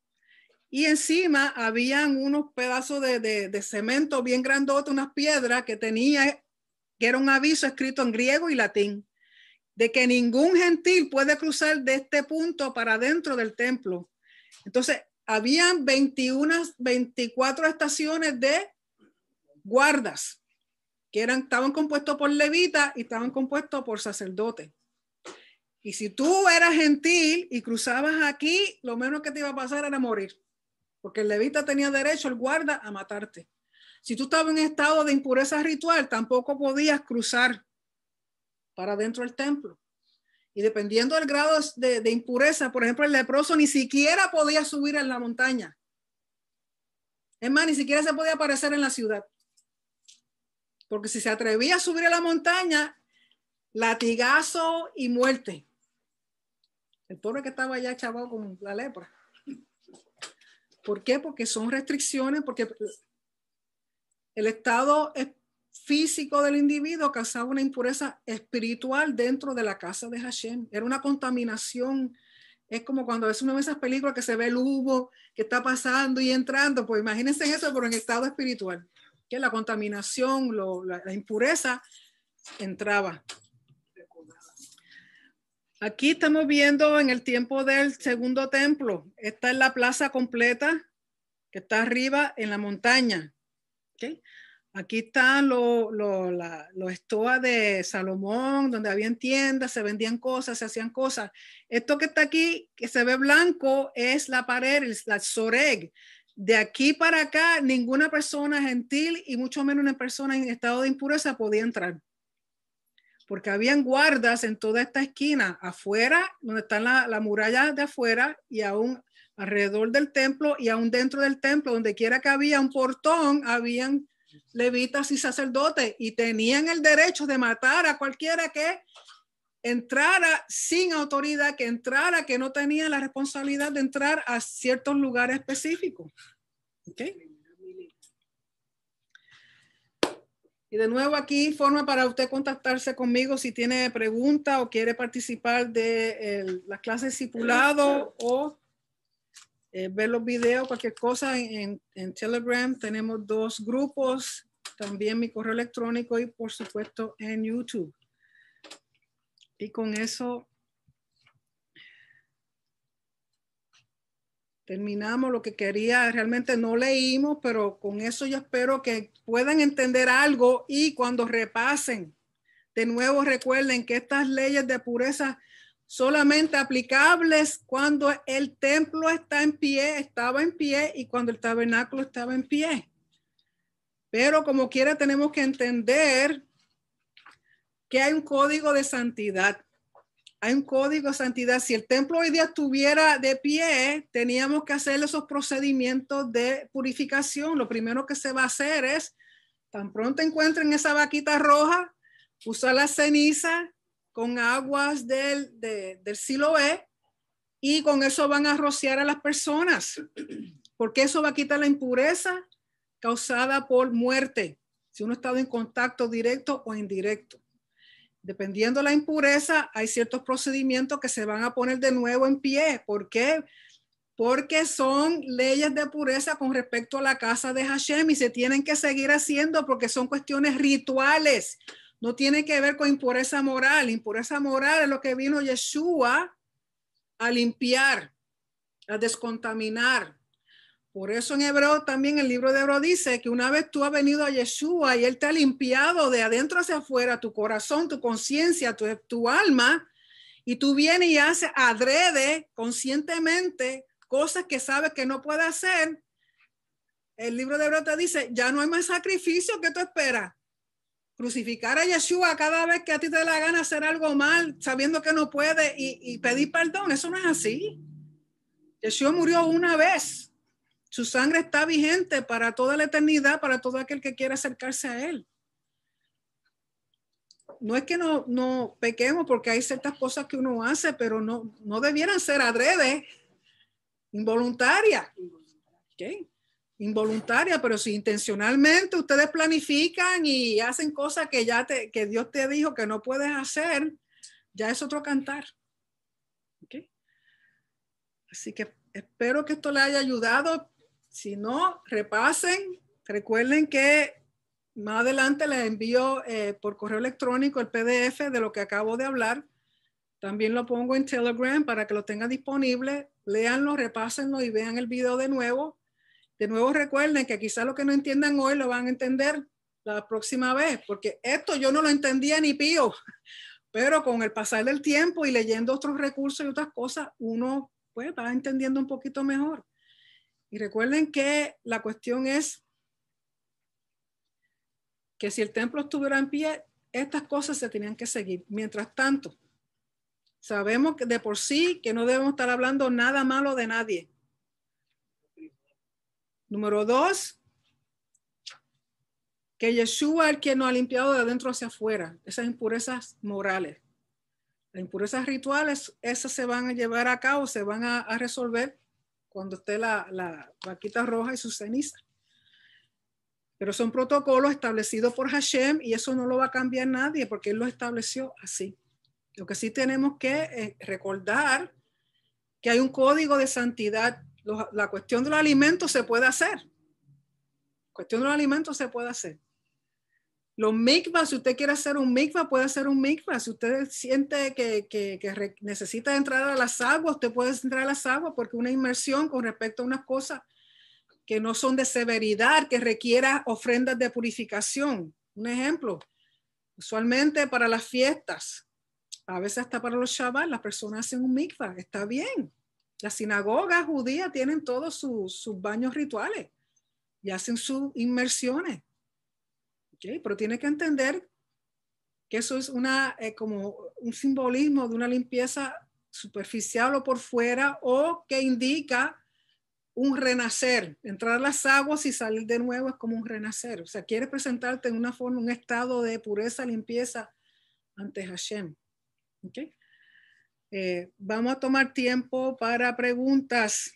Y encima habían unos pedazos de, de cemento bien grandote, unas piedras que tenía, que era un aviso escrito en griego y latín de que ningún gentil puede cruzar de este punto para dentro del templo. Entonces, habían 21, 24 estaciones de guardas, que eran, estaban compuestos por levitas y estaban compuestos por sacerdotes. Y si tú eras gentil y cruzabas aquí, lo menos que te iba a pasar era morir, porque el levita tenía derecho, el guarda, a matarte. Si tú estabas en estado de impureza ritual, tampoco podías cruzar para dentro del templo. Y dependiendo del grado de, impureza, por ejemplo, el leproso ni siquiera podía subir en la montaña. Es más, ni siquiera se podía aparecer en la ciudad. Porque si se atrevía a subir a la montaña, latigazo y muerte. El pobre que estaba allá chavado con la lepra. ¿Por qué? Porque son restricciones, porque el Estado físico del individuo causaba una impureza espiritual dentro de la casa de Hashem. Era una contaminación. Es como cuando es una de esas películas que se ve el humo que está pasando y entrando. Pues imagínense eso, pero en estado espiritual. Que la contaminación, la, impureza entraba. Aquí estamos viendo en el tiempo del segundo templo. Esta es la plaza completa que está arriba en la montaña. ¿okay? Aquí están los lo, estoas de Salomón, donde habían tiendas, se vendían cosas, se hacían cosas. Esto que está aquí, que se ve blanco, es la pared, la zoreg. De aquí para acá, ninguna persona gentil y mucho menos una persona en estado de impureza podía entrar. Porque habían guardas en toda esta esquina, afuera, donde están la muralla de afuera y aún alrededor del templo y aún dentro del templo, donde quiera que había un portón, habían levitas y sacerdotes y tenían el derecho de matar a cualquiera que entrara sin autoridad, que entrara, que no tenía la responsabilidad de entrar a ciertos lugares específicos. Y de nuevo aquí forma para usted contactarse conmigo si tiene pregunta o quiere participar de las clases de o eh, ver los videos, cualquier cosa en, en, Telegram. Tenemos dos grupos, también mi correo electrónico y por supuesto en YouTube. Y con eso terminamos lo que quería. Realmente no leímos, pero con eso yo espero que puedan entender algo y cuando repasen, de nuevo recuerden que estas leyes de pureza solamente aplicables cuando el templo está en pie, estaba en pie y cuando el tabernáculo estaba en pie. Pero como quiera tenemos que entender que hay un código de santidad. Hay un código de santidad. Si el templo hoy día estuviera de pie, teníamos que hacer esos procedimientos de purificación. Lo primero que se va a hacer es, tan pronto encuentren esa vaquita roja, usar la ceniza, con aguas del, de, del siloé y con eso van a rociar a las personas, porque eso va a quitar la impureza causada por muerte, si uno ha estado en contacto directo o indirecto. Dependiendo de la impureza, hay ciertos procedimientos que se van a poner de nuevo en pie. ¿Por qué? porque son leyes de pureza con respecto a la casa de Hashem y se tienen que seguir haciendo porque son cuestiones rituales, no tiene que ver con impureza moral. Impureza moral es lo que vino Yeshua a limpiar, a descontaminar. Por eso en Hebreo también el libro de Hebreo dice que una vez tú has venido a Yeshua y Él te ha limpiado de adentro hacia afuera tu corazón, tu conciencia, tu, tu alma, y tú vienes y haces adrede conscientemente cosas que sabes que no puedes hacer, el libro de Hebreo te dice, ya no hay más sacrificio que tú esperas. Crucificar a Yeshua cada vez que a ti te da la gana hacer algo mal, sabiendo que no puede y, pedir perdón, eso no es así. Yeshua murió una vez. Su sangre está vigente para toda la eternidad, para todo aquel que quiera acercarse a Él. No es que no, pequemos, porque hay ciertas cosas que uno hace, pero no, no debieran ser adrede, involuntaria. Okay involuntaria, pero si intencionalmente ustedes planifican y hacen cosas que ya que Dios te dijo que no puedes hacer, ya es otro cantar. Así que espero que esto le haya ayudado. Si no, repasen. Recuerden que más adelante les envío eh, por correo electrónico el PDF de lo que acabo de hablar. También lo pongo en Telegram para que lo tengan disponible. Leanlo, repásenlo y vean el video de nuevo de nuevo recuerden que quizás lo que no entiendan hoy lo van a entender la próxima vez, porque esto yo no lo entendía ni pío, [LAUGHS] pero con el pasar del tiempo y leyendo otros recursos y otras cosas, uno pues va entendiendo un poquito mejor. Y recuerden que la cuestión es que si el templo estuviera en pie, estas cosas se tenían que seguir. Mientras tanto, sabemos que de por sí que no debemos estar hablando nada malo de nadie Número dos, que Yeshua es que nos ha limpiado de adentro hacia afuera, esas impurezas morales. Las impurezas rituales, esas se van a llevar a cabo, se van a, resolver cuando esté la, la, vaquita roja y su ceniza. Pero son protocolos establecidos por Hashem y eso no lo va a cambiar nadie porque él lo estableció así. Lo que sí tenemos que eh, recordar que hay un código de santidad la cuestión de los alimentos se puede hacer. La cuestión los alimentos se puede hacer. Los mikvah, si usted quiere hacer un mikvah, puede hacer un mikvah. Si usted siente que, que, necesita entrar a las aguas, usted puede entrar a las aguas porque una inmersión con respecto a unas cosas que no son de severidad, que requiera ofrendas de purificación. Un ejemplo, usualmente para las fiestas, a veces hasta para los Shabbat, las personas hacen un mikvah, está bien. Las sinagogas judías tienen todos sus, baños rituales y hacen sus inmersiones. ¿Okay? Pero tiene que entender que eso es una, eh, como un simbolismo de una limpieza superficial o por fuera o que indica un renacer. Entrar las aguas y salir de nuevo es como un renacer. O sea, quiere presentarte en una forma, un estado de pureza, limpieza ante Hashem. ¿Okay? Eh, vamos a tomar tiempo para preguntas.